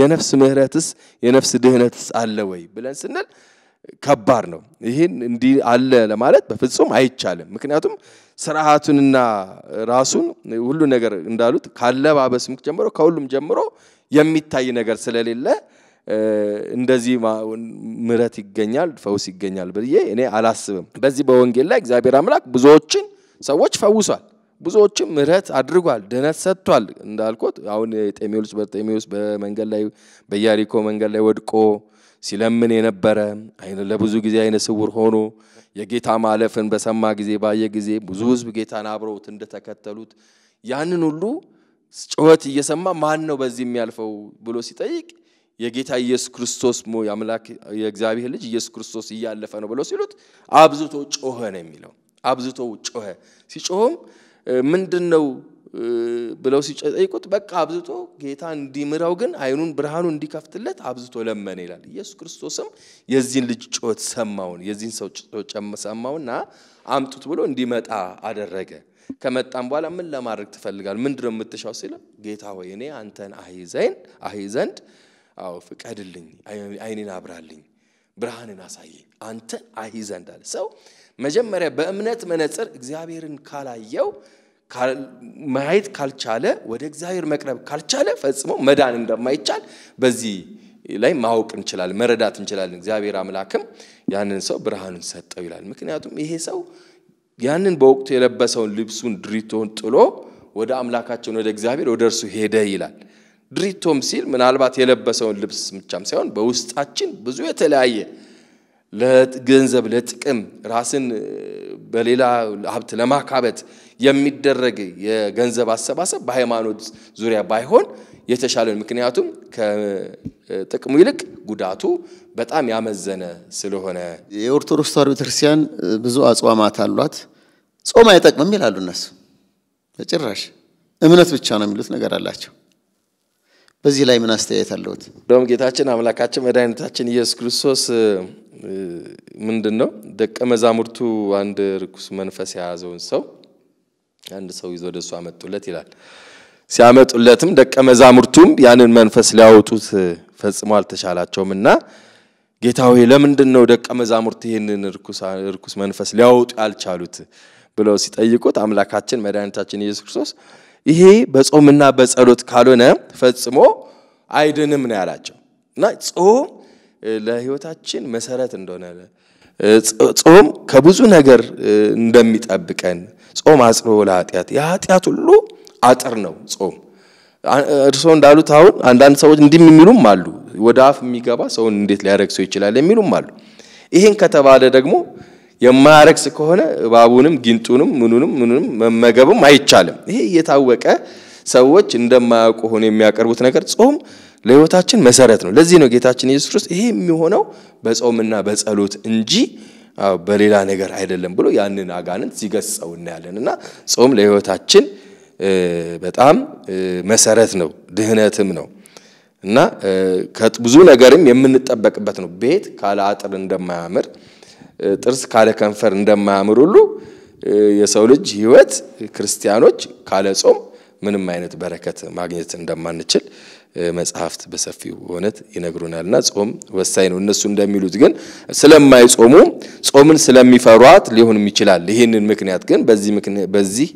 የነፍስ ምህረትስ የነፍስ ድህነትስ አለ ወይ ብለን ስንል ከባድ ነው። ይህን እንዲህ አለ ለማለት በፍጹም አይቻልም። ምክንያቱም ስርዓቱንና ራሱን ሁሉ ነገር እንዳሉት ካለባበስም ጀምሮ ከሁሉም ጀምሮ የሚታይ ነገር ስለሌለ እንደዚህ ምረት ይገኛል፣ ፈውስ ይገኛል ብዬ እኔ አላስብም። በዚህ በወንጌል ላይ እግዚአብሔር አምላክ ብዙዎችን ሰዎች ፈውሷል። ብዙዎችም ምሕረት አድርጓል፣ ድነት ሰጥቷል። እንዳልኩት አሁን ጤሜዎስ በርጤሜዎስ በመንገድ ላይ በኢያሪኮ መንገድ ላይ ወድቆ ሲለምን የነበረ አይነ ለብዙ ጊዜ አይነ ስውር ሆኖ የጌታ ማለፍን በሰማ ጊዜ ባየ ጊዜ ብዙ ህዝብ ጌታን አብረውት እንደተከተሉት ያንን ሁሉ ጩኸት እየሰማ ማን ነው በዚህ የሚያልፈው ብሎ ሲጠይቅ የጌታ ኢየሱስ ክርስቶስ የአምላክ የእግዚአብሔር ልጅ ኢየሱስ ክርስቶስ እያለፈ ነው ብሎ ሲሉት አብዝቶ ጮኸ ነው የሚለው። አብዝቶ ጮኸ። ሲጮኸም ምንድን ነው ብለው ሲጠይቁት በቃ አብዝቶ ጌታ እንዲምረው ግን አይኑን ብርሃኑ እንዲከፍትለት አብዝቶ ለመነ ይላል። ኢየሱስ ክርስቶስም የዚህን ልጅ ጩኸት ሰማውን የዚህን ሰው ጩኸት ሰማውና አምጡት ብሎ እንዲመጣ አደረገ። ከመጣም በኋላ ምን ለማድረግ ትፈልጋል? ምንድነው የምትሻው? ሲለ ጌታ ሆይ እኔ አንተን አህይዘን ዘንድ አዎ ፍቀድልኝ፣ አይኔን አብራልኝ፣ ብርሃንን አሳየኝ፣ አንተን አህይ ዘንድ አለ። ሰው መጀመሪያ በእምነት መነጽር እግዚአብሔርን ካላየው ማየት ካልቻለ ወደ እግዚአብሔር መቅረብ ካልቻለ ፈጽሞ መዳን እንደማይቻል በዚህ ላይ ማወቅ እንችላለን፣ መረዳት እንችላለን። እግዚአብሔር አምላክም ያንን ሰው ብርሃኑን ሰጠው ይላል። ምክንያቱም ይሄ ሰው ያንን በወቅቱ የለበሰውን ልብሱን ድሪቶን ጥሎ ወደ አምላካቸውን ወደ እግዚአብሔር ወደ እርሱ ሄደ ይላል። ድሪቶም ሲል ምናልባት የለበሰውን ልብስ ብቻም ሳይሆን በውስጣችን ብዙ የተለያየ ለገንዘብ ለጥቅም ራስን በሌላ ሀብት ለማካበት የሚደረግ የገንዘብ አሰባሰብ በሃይማኖት ዙሪያ ባይሆን የተሻለን። ምክንያቱም ከጥቅሙ ይልቅ ጉዳቱ በጣም ያመዘነ ስለሆነ የኦርቶዶክስ ተዋሕዶ ቤተክርስቲያን ብዙ አጽዋማት አሏት። ጾም አይጠቅምም ይላሉ እነሱ። በጭራሽ እምነት ብቻ ነው የሚሉት ነገር አላቸው። በዚህ ላይ ምን አስተያየት አለሁት? እንደውም ጌታችን አምላካችን መድኃኒታችን ኢየሱስ ክርስቶስ ምንድን ነው ደቀ መዛሙርቱ አንድ ርኩስ መንፈስ የያዘውን ሰው አንድ ሰው ይዞ እሱ አመጡለት ይላል። ሲያመጡለትም ደቀ መዛሙርቱም ያንን መንፈስ ሊያወጡት ፈጽሞ አልተቻላቸውም እና ጌታ ሆይ ለምንድን ነው ደቀ መዛሙርት ይህንን ርኩስ መንፈስ ሊያወጡ ያልቻሉት ብለው ሲጠይቁት አምላካችን መድኃኒታችን ኢየሱስ ክርስቶስ ይሄ በጾምና በጸሎት ካልሆነ ፈጽሞ አይድንም ነው ያላቸው እና ጾም ለህይወታችን መሰረት እንደሆነ ጾም ከብዙ ነገር እንደሚጠብቀን ጾም አጽሮ ለኃጢአት የኃጢአት ሁሉ አጥር ነው ጾም። እርስዎ እንዳሉት አሁን አንዳንድ ሰዎች እንዲህ የሚሉም አሉ፣ ወደ አፍ የሚገባ ሰውን እንዴት ሰው ይችላል የሚሉም አሉ። ይህን ከተባለ ደግሞ የማያረክስ ከሆነ እባቡንም ጊንጡንም ምኑንም ምኑንም መመገብም አይቻልም። ይሄ እየታወቀ ሰዎች እንደማያውቁ ሆኖ የሚያቀርቡት ነገር ጾም ለህይወታችን መሰረት ነው። ለዚህ ነው ጌታችን ኢየሱስ ክርስቶስ ይሄ የሚሆነው በጾምና በጸሎት እንጂ በሌላ ነገር አይደለም ብሎ ያንን አጋንንት ሲገስጸው እናያለን። እና ጾም ለህይወታችን በጣም መሰረት ነው፣ ድህነትም ነው እና ከብዙ ነገርም የምንጠበቅበት ነው። ቤት ካለ አጥር እንደማያምር ጥርስ ካለ ከንፈር እንደማያምር ሁሉ የሰው ልጅ ህይወት ክርስቲያኖች ካለ ጾም ምንም አይነት በረከት ማግኘት እንደማንችል መጽሐፍት በሰፊው እውነት ይነግሩናልና ጾም ወሳኝ ነው። እነሱ እንደሚሉት ግን ስለማይጾሙ ጾምን ስለሚፈሯት ሊሆንም ይችላል። ይህንን ምክንያት ግን በዚህ በዚህ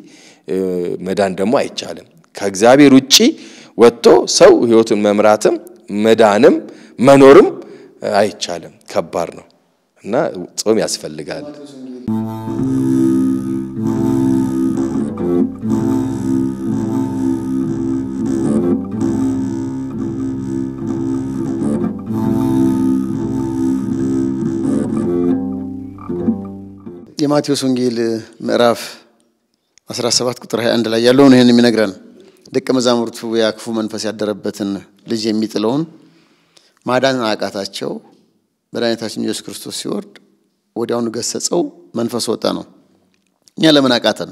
መዳን ደግሞ አይቻልም። ከእግዚአብሔር ውጪ ወጥቶ ሰው ህይወቱን መምራትም መዳንም መኖርም አይቻልም። ከባድ ነው። እና ጾም ያስፈልጋል። የማቴዎስ ወንጌል ምዕራፍ 17 ቁጥር 21 ላይ ያለውን ይህን የሚነግረን ደቀ መዛሙርቱ ያ ክፉ መንፈስ ያደረበትን ልጅ የሚጥለውን ማዳን አቃታቸው። መድኃኒታችን ኢየሱስ ክርስቶስ ሲወርድ ወዲያውኑ ገሰጸው፣ መንፈስ ወጣ ነው። እኛ ለምን አቃተን?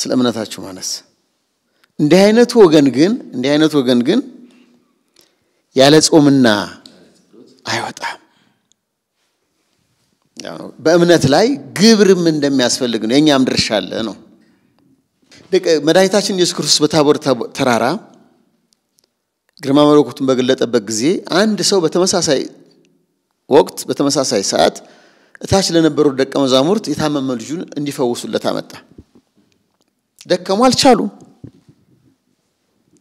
ስለ እምነታችሁ ማነስ። እንዲህ አይነቱ ወገን ግን እንዲህ አይነቱ ወገን ግን ያለ ጾምና አይወጣም። በእምነት ላይ ግብርም እንደሚያስፈልግ ነው። የእኛም ድርሻ አለ ነው። መድኃኒታችን ኢየሱስ ክርስቶስ በታቦር ተራራ ግርማ መለኮቱን በገለጠበት ጊዜ አንድ ሰው በተመሳሳይ ወቅት በተመሳሳይ ሰዓት እታች ለነበሩት ደቀ መዛሙርት የታመመ ልጁን እንዲፈውሱለት አመጣ። ደከሙ፣ አልቻሉም።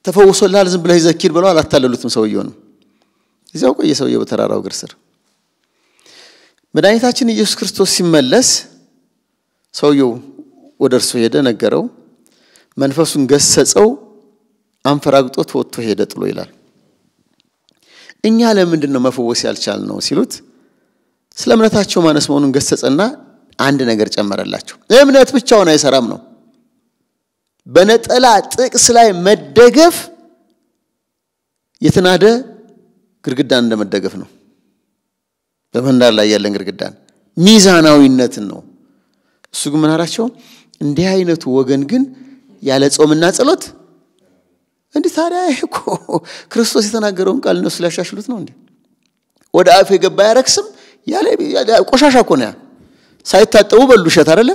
ተፈውሶላል ዝም ብለህ ይዘህ ብለው አላታለሉትም። ሰውየውንም እዚያው ቆየ ሰውየው በተራራው እግር ስር። መድኃኒታችን ኢየሱስ ክርስቶስ ሲመለስ ሰውየው ወደ እርሱ ሄደ፣ ነገረው፣ መንፈሱን ገሰጸው። አንፈራግጦት ወጥቶ ሄደ ጥሎ ይላል። እኛ ለምንድን ነው መፈወስ ያልቻል ነው ሲሉት ስለ እምነታቸው ማነስ መሆኑን ገሰጸና አንድ ነገር ጨመረላቸው። እምነት ብቻውን አይሰራም ነው። በነጠላ ጥቅስ ላይ መደገፍ የተናደ ግድግዳን እንደመደገፍ ነው። በመንዳር ላይ ያለን ግድግዳን ሚዛናዊነትን ነው። እሱ ግን ምን እንዲህ አይነቱ ወገን ግን ያለ ጾምና ጸሎት እንዲህ ታዲያ እኮ ክርስቶስ የተናገረውን ቃል እነሱ ሊያሻሽሉት ነው እንዴ? ወደ አፍ የገባ አያረክስም ያለ ቆሻሻ እኮ ነው። ሳይታጠቡ በሉ ውሸት አይደለ?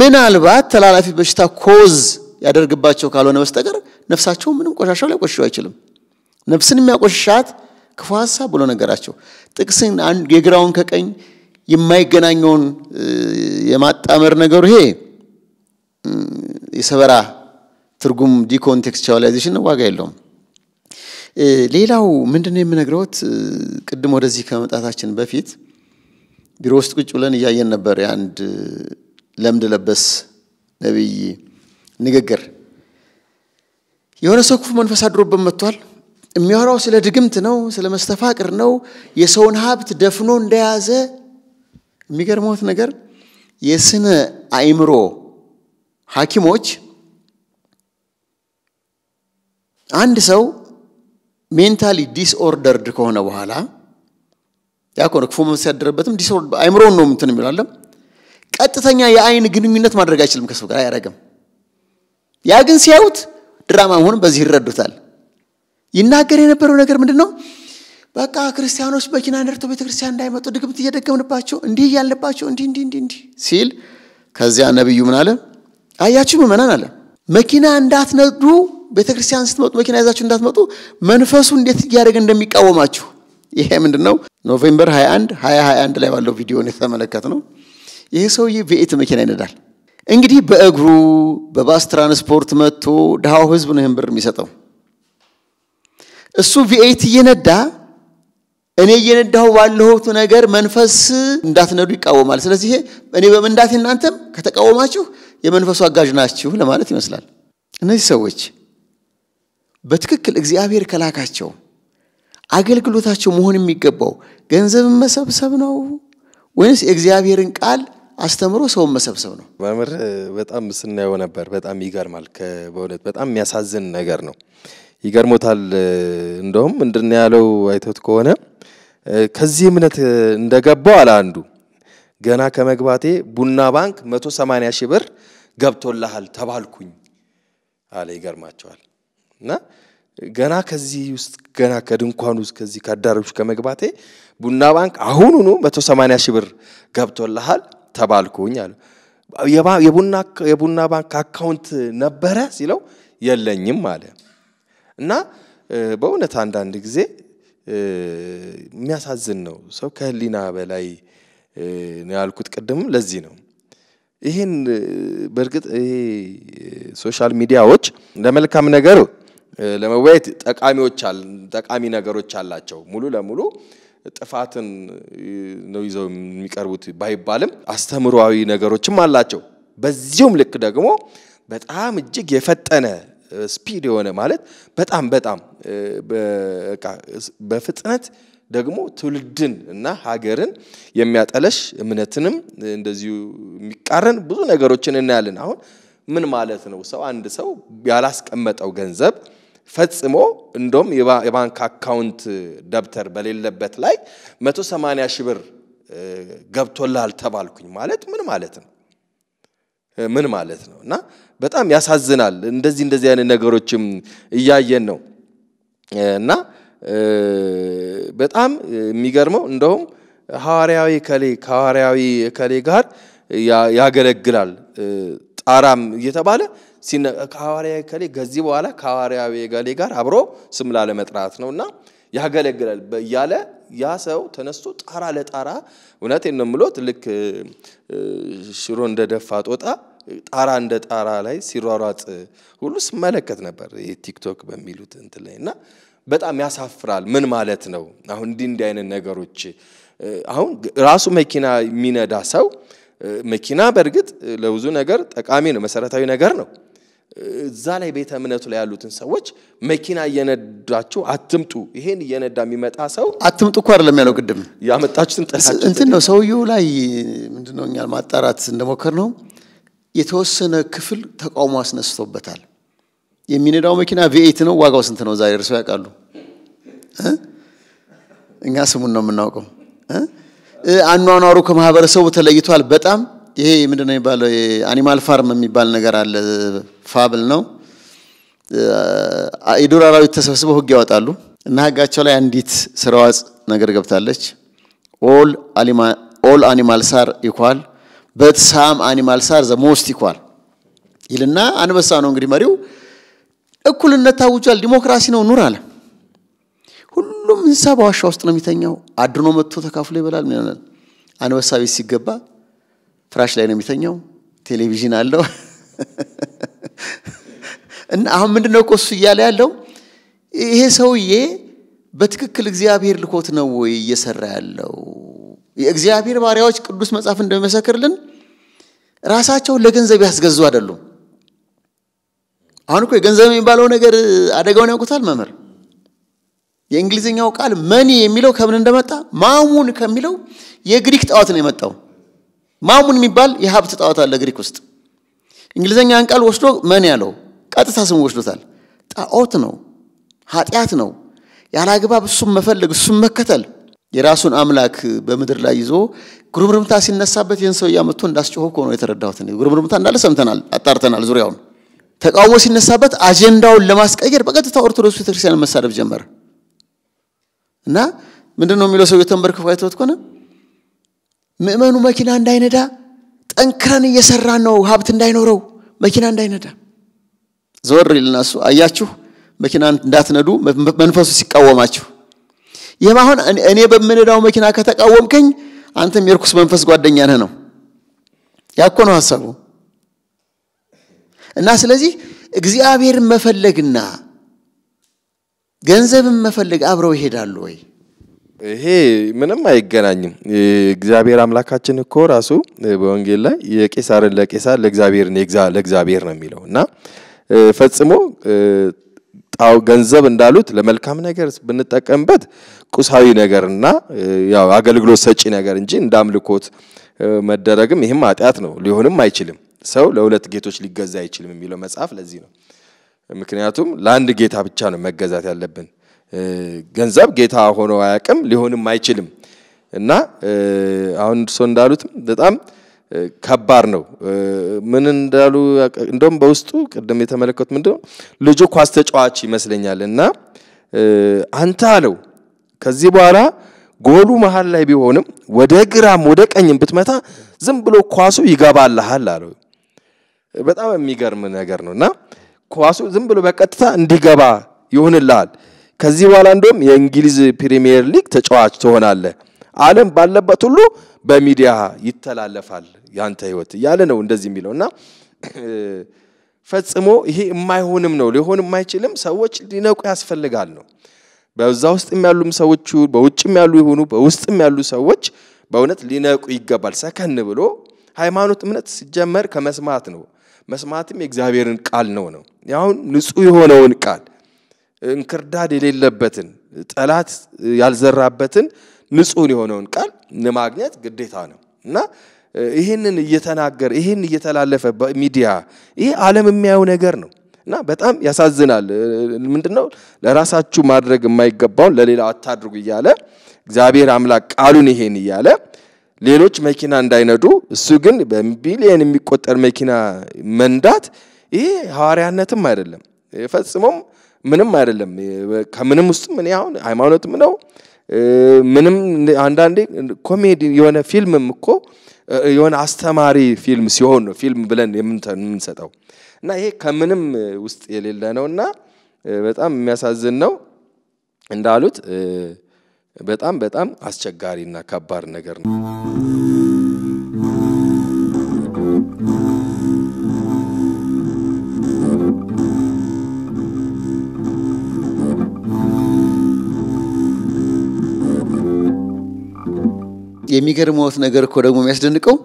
ምናልባት ተላላፊ በሽታ ኮዝ ያደርግባቸው ካልሆነ በስተቀር ነፍሳቸው ምንም ቆሻሻው ሊያቆሽሸው አይችልም። ነፍስን የሚያቆሻት ክፉ ሀሳብ ብሎ ነገራቸው። ጥቅስን የግራውን ከቀኝ የማይገናኘውን የማጣመር ነገሩ ይሄ የሰበራ ትርጉም ዲኮንቴክስቹዋላይዜሽን ዋጋ የለውም። ሌላው ምንድነው የምነግረውት ቅድም ወደዚህ ከመምጣታችን በፊት ቢሮ ውስጥ ቁጭ ብለን እያየን ነበር የአንድ ለምድ ለበስ ነቢይ ንግግር። የሆነ ሰው ክፉ መንፈስ አድሮበት መጥቷል። የሚያወራው ስለ ድግምት ነው፣ ስለ መስተፋቅር ነው፣ የሰውን ሀብት ደፍኖ እንደያዘ። የሚገርመውት ነገር የስነ አእምሮ ሐኪሞች አንድ ሰው ሜንታሊ ዲስኦርደርድ ከሆነ በኋላ ያ ከሆነ ክፉ መንፈስ ያደረበትም ዲስኦርደር አይምሮውን ነው እንትን የሚለው ቀጥተኛ የአይን ግንኙነት ማድረግ አይችልም ከሰው ጋር አያደርግም። ያ ግን ሲያዩት ድራማ መሆኑን በዚህ ይረዱታል። ይናገር የነበረው ነገር ምንድን ነው? በቃ ክርስቲያኖች በኪና ነርተው ቤተክርስቲያን እንዳይመጡ ድግምት እየደገምንባቸው እንዲህ እያልንባቸው እንዲህ እንዲህ እንዲህ እንዲህ ሲል ከዚያ ነብዩ ምን አለ? አያችሁ ምእመናን አለ መኪና እንዳትነዱ ቤተ ክርስቲያን ስትመጡ መኪና ይዛችሁ እንዳትመጡ መንፈሱ እንዴት እያደረገ እንደሚቃወማችሁ ይሄ ምንድን ነው? ኖቬምበር 21 2021 ላይ ባለው ቪዲዮን የተመለከት ነው። ይህ ሰውዬ ቪኤት መኪና ይነዳል። እንግዲህ በእግሩ በባስ ትራንስፖርት መጥቶ ድሃው ህዝብ ነው ይህን ብር የሚሰጠው። እሱ ቪኤት እየነዳ እኔ እየነዳሁ ባለሁት ነገር መንፈስ እንዳትነዱ ይቃወማል። ስለዚህ እኔ በመንዳቴ እናንተም ከተቃወማችሁ የመንፈሱ አጋዥ ናችሁ ለማለት ይመስላል። እነዚህ ሰዎች በትክክል እግዚአብሔር ከላካቸው አገልግሎታቸው መሆን የሚገባው ገንዘብ መሰብሰብ ነው ወይንስ የእግዚአብሔርን ቃል አስተምሮ ሰውን መሰብሰብ ነው? መምህር በጣም ስናየው ነበር። በጣም ይገርማል። በእውነት በጣም የሚያሳዝን ነገር ነው። ይገርሞታል። እንደውም እንድና ያለው አይተት ከሆነ ከዚህ እምነት እንደገባው አለ አንዱ ገና ከመግባቴ ቡና ባንክ 180 ሺህ ብር ገብቶልሃል ተባልኩኝ አለ። ይገርማቸዋል። እና ገና ከዚህ ውስጥ ገና ከድንኳን ውስጥ ከዚህ ከአዳራሹ ከመግባቴ ቡና ባንክ አሁኑኑ መቶ ሰማንያ ሺህ ብር ገብቶልሃል ተባልኩኝ አለ። የቡና ባንክ አካውንት ነበረ ሲለው የለኝም አለ። እና በእውነት አንዳንድ ጊዜ የሚያሳዝን ነው ሰው ከህሊና በላይ ያልኩት ቅድምም ለዚህ ነው። ይህን በእርግጥ ይሄ ሶሻል ሚዲያዎች ለመልካም ነገር ለመወያየት ጠቃሚዎች ጠቃሚ ነገሮች አላቸው። ሙሉ ለሙሉ ጥፋትን ነው ይዘው የሚቀርቡት ባይባልም አስተምሯዊ ነገሮችም አላቸው። በዚሁም ልክ ደግሞ በጣም እጅግ የፈጠነ ስፒድ የሆነ ማለት በጣም በጣም በፍጥነት ደግሞ ትውልድን እና ሀገርን የሚያጠለሽ እምነትንም እንደዚሁ የሚቃረን ብዙ ነገሮችን እናያለን። አሁን ምን ማለት ነው? ሰው አንድ ሰው ያላስቀመጠው ገንዘብ ፈጽሞ እንደውም የባንክ አካውንት ደብተር በሌለበት ላይ 180 ሺህ ብር ገብቶላል ተባልኩኝ ማለት ምን ማለት ነው? ምን ማለት ነው? እና በጣም ያሳዝናል። እንደዚህ እንደዚህ አይነት ነገሮችም እያየን ነው እና በጣም የሚገርመው እንደውም ሐዋርያዊ ከሌ ከሐዋርያዊ ከሌ ጋር ያገለግላል ጣራም እየተባለ ከሐዋርያዊ ከሌ ከዚህ በኋላ ከሐዋርያዊ ከሌ ጋር አብሮ ስም ላለመጥራት ነው እና ያገለግላል እያለ ያ ሰው ተነስቶ ጣራ ለጣራ እውነት ነው ምሎት ልክ ሽሮ እንደደፋ ጦጣ ጣራ እንደ ጣራ ላይ ሲሯሯጥ ሁሉ ስመለከት ነበር ቲክቶክ በሚሉት እንትን ላይ እና በጣም ያሳፍራል። ምን ማለት ነው አሁን እንዲህ እንዲህ አይነት ነገሮች አሁን ራሱ መኪና የሚነዳ ሰው መኪና በእርግጥ ለብዙ ነገር ጠቃሚ ነው፣ መሰረታዊ ነገር ነው። እዛ ላይ ቤተ እምነቱ ላይ ያሉትን ሰዎች መኪና እየነዳችሁ አትምጡ፣ ይሄን እየነዳ የሚመጣ ሰው አትምጡ እኮ አይደለም ያለው። ቅድም ያመጣችሁትን ጠላችሁ እንትን ነው ሰውየው ላይ ምንድነው እኛል ማጣራት እንደሞከር ነው የተወሰነ ክፍል ተቃውሞ አስነስቶበታል። የሚነዳው መኪና ቪኤት ነው። ዋጋው ስንት ነው ዛሬ? እርሰው ያውቃሉ? እኛ ስሙን ነው የምናውቀው። አኗኗሩ ከማህበረሰቡ ተለይቷል በጣም ይሄ ምንድ ነው የሚባለው? አኒማል ፋርም የሚባል ነገር አለ። ፋብል ነው። የዱር አራዊት ተሰብስበው ህግ ያወጣሉ እና ህጋቸው ላይ አንዲት ስራዋጽ ነገር ገብታለች። ኦል አኒማል ሳር ኢኳል but some animals are the most equal ይልና አንበሳ ነው እንግዲህ መሪው። እኩልነት ታውጇል፣ ዲሞክራሲ ነው ኑር አለ። ሁሉም እንስሳ በዋሻ ውስጥ ነው የሚተኛው። አድኖ መጥቶ ተካፍሎ ይበላል። ምን አንበሳ ቤት ሲገባ ፍራሽ ላይ ነው የሚተኛው። ቴሌቪዥን አለው (laughs) እና አሁን ምንድነው እኮ እሱ እያለ ያለው ይሄ ሰውዬ በትክክል እግዚአብሔር ልኮት ነው ወይ እየሰራ ያለው የእግዚአብሔር ባሪያዎች ቅዱስ መጽሐፍ እንደሚመሰክርልን ራሳቸውን ለገንዘብ ያስገዙ አይደሉም። አሁን እኮ የገንዘብ የሚባለው ነገር አደጋውን ያውቁታል መምህር። የእንግሊዝኛው ቃል መኒ የሚለው ከምን እንደመጣ ማሙን ከሚለው የግሪክ ጣዖት ነው የመጣው። ማሙን የሚባል የሀብት ጣዖት አለ ግሪክ ውስጥ። እንግሊዝኛን ቃል ወስዶ መኒ ያለው ቀጥታ ስም ወስዶታል። ጣዖት ነው፣ ኃጢአት ነው፣ ያለ አግባብ እሱም መፈለግ እሱም መከተል የራሱን አምላክ በምድር ላይ ይዞ ጉርምርምታ ሲነሳበት ይህን ሰው አመጥቶ እንዳስጮኸው እኮ የተረዳሁት። ጉርምርምታ እንዳለ ሰምተናል፣ አጣርተናል ዙሪያውን። ተቃውሞ ሲነሳበት አጀንዳውን ለማስቀየር በቀጥታ ኦርቶዶክስ ቤተክርስቲያን መሳደብ ጀመረ እና ምንድን ነው የሚለው ሰው ተንበርክኮ አይተውት ከሆነ ምእመኑ መኪና እንዳይነዳ ጠንክረን እየሰራ ነው፣ ሀብት እንዳይኖረው መኪና እንዳይነዳ። ዘወር ይልና እሱ አያችሁ፣ መኪና እንዳትነዱ መንፈሱ ሲቃወማችሁ ይህም አሁን እኔ በምንዳው መኪና ከተቃወምከኝ አንተም የርኩስ መንፈስ ጓደኛ ነህ ነው። ያኮ ነው ሀሳቡ እና ስለዚህ እግዚአብሔር መፈለግና ገንዘብን መፈለግ አብረው ይሄዳሉ ወይ? ይሄ ምንም አይገናኝም። እግዚአብሔር አምላካችን እኮ ራሱ በወንጌል ላይ የቄሳርን ለቄሳር ለእግዚአብሔር ነው የሚለው እና ፈጽሞ ያመጣው ገንዘብ እንዳሉት ለመልካም ነገር ብንጠቀምበት ቁሳዊ ነገርና ያው አገልግሎት ሰጪ ነገር እንጂ እንዳምልኮት መደረግም ይህም ኃጢአት ነው፣ ሊሆንም አይችልም። ሰው ለሁለት ጌቶች ሊገዛ አይችልም የሚለው መጽሐፍ ለዚህ ነው። ምክንያቱም ለአንድ ጌታ ብቻ ነው መገዛት ያለብን። ገንዘብ ጌታ ሆኖ አያውቅም፣ ሊሆንም አይችልም እና አሁን እርሶ እንዳሉት በጣም ከባድ ነው። ምን እንዳሉ እንደውም በውስጡ ቅድም የተመለከቱ ምንድነው ልጁ ኳስ ተጫዋች ይመስለኛል እና አንተ አለው ከዚህ በኋላ ጎሉ መሀል ላይ ቢሆንም ወደ ግራም ወደ ቀኝም ብትመታ ዝም ብሎ ኳሱ ይገባልሃል አለው። በጣም የሚገርም ነገር ነው እና ኳሱ ዝም ብሎ በቀጥታ እንዲገባ ይሆንልሃል። ከዚህ በኋላ እንደውም የእንግሊዝ ፕሪሚየር ሊግ ተጫዋች ትሆናለህ። ዓለም ባለበት ሁሉ በሚዲያ ይተላለፋል ያንተ ህይወት እያለ ነው እንደዚህ የሚለው እና (clears throat) ፈጽሞ ይሄ የማይሆንም ነው ሊሆን የማይችልም ሰዎች ሊነቁ ያስፈልጋል ነው። በዛ ውስጥ ያሉም ሰዎች በውጭም ያሉ የሆኑ በውስጥም ያሉ ሰዎች በእውነት ሊነቁ ይገባል። ሰከን ብሎ ሃይማኖት እምነት ሲጀመር ከመስማት ነው። መስማትም የእግዚአብሔርን ቃል ነው ነው ያሁን ንጹህ የሆነውን ቃል እንክርዳድ የሌለበትን ጠላት ያልዘራበትን ንጹህን የሆነውን ቃል ለማግኘት ግዴታ ነው እና ይህንን እየተናገር ይህን እየተላለፈ በሚዲያ ይሄ ዓለም የሚያየው ነገር ነው እና በጣም ያሳዝናል። ምንድነው ለራሳችሁ ማድረግ የማይገባውን ለሌላ አታድርጉ እያለ እግዚአብሔር አምላክ ቃሉን ይሄን እያለ ሌሎች መኪና እንዳይነዱ እሱ ግን በቢሊየን የሚቆጠር መኪና መንዳት ይሄ ሐዋርያነትም አይደለም፣ ፈጽሞም ምንም አይደለም። ከምንም ውስጥ ምን አሁን ሃይማኖትም ነው ምንም አንዳንዴ ኮሜዲ የሆነ ፊልምም እኮ የሆነ አስተማሪ ፊልም ሲሆን ነው ፊልም ብለን የምንሰጠው እና ይሄ ከምንም ውስጥ የሌለ ነው እና በጣም የሚያሳዝን ነው እንዳሉት በጣም በጣም አስቸጋሪና ከባድ ነገር ነው። የሚገርመውት ነገር እኮ ደግሞ የሚያስደንቀው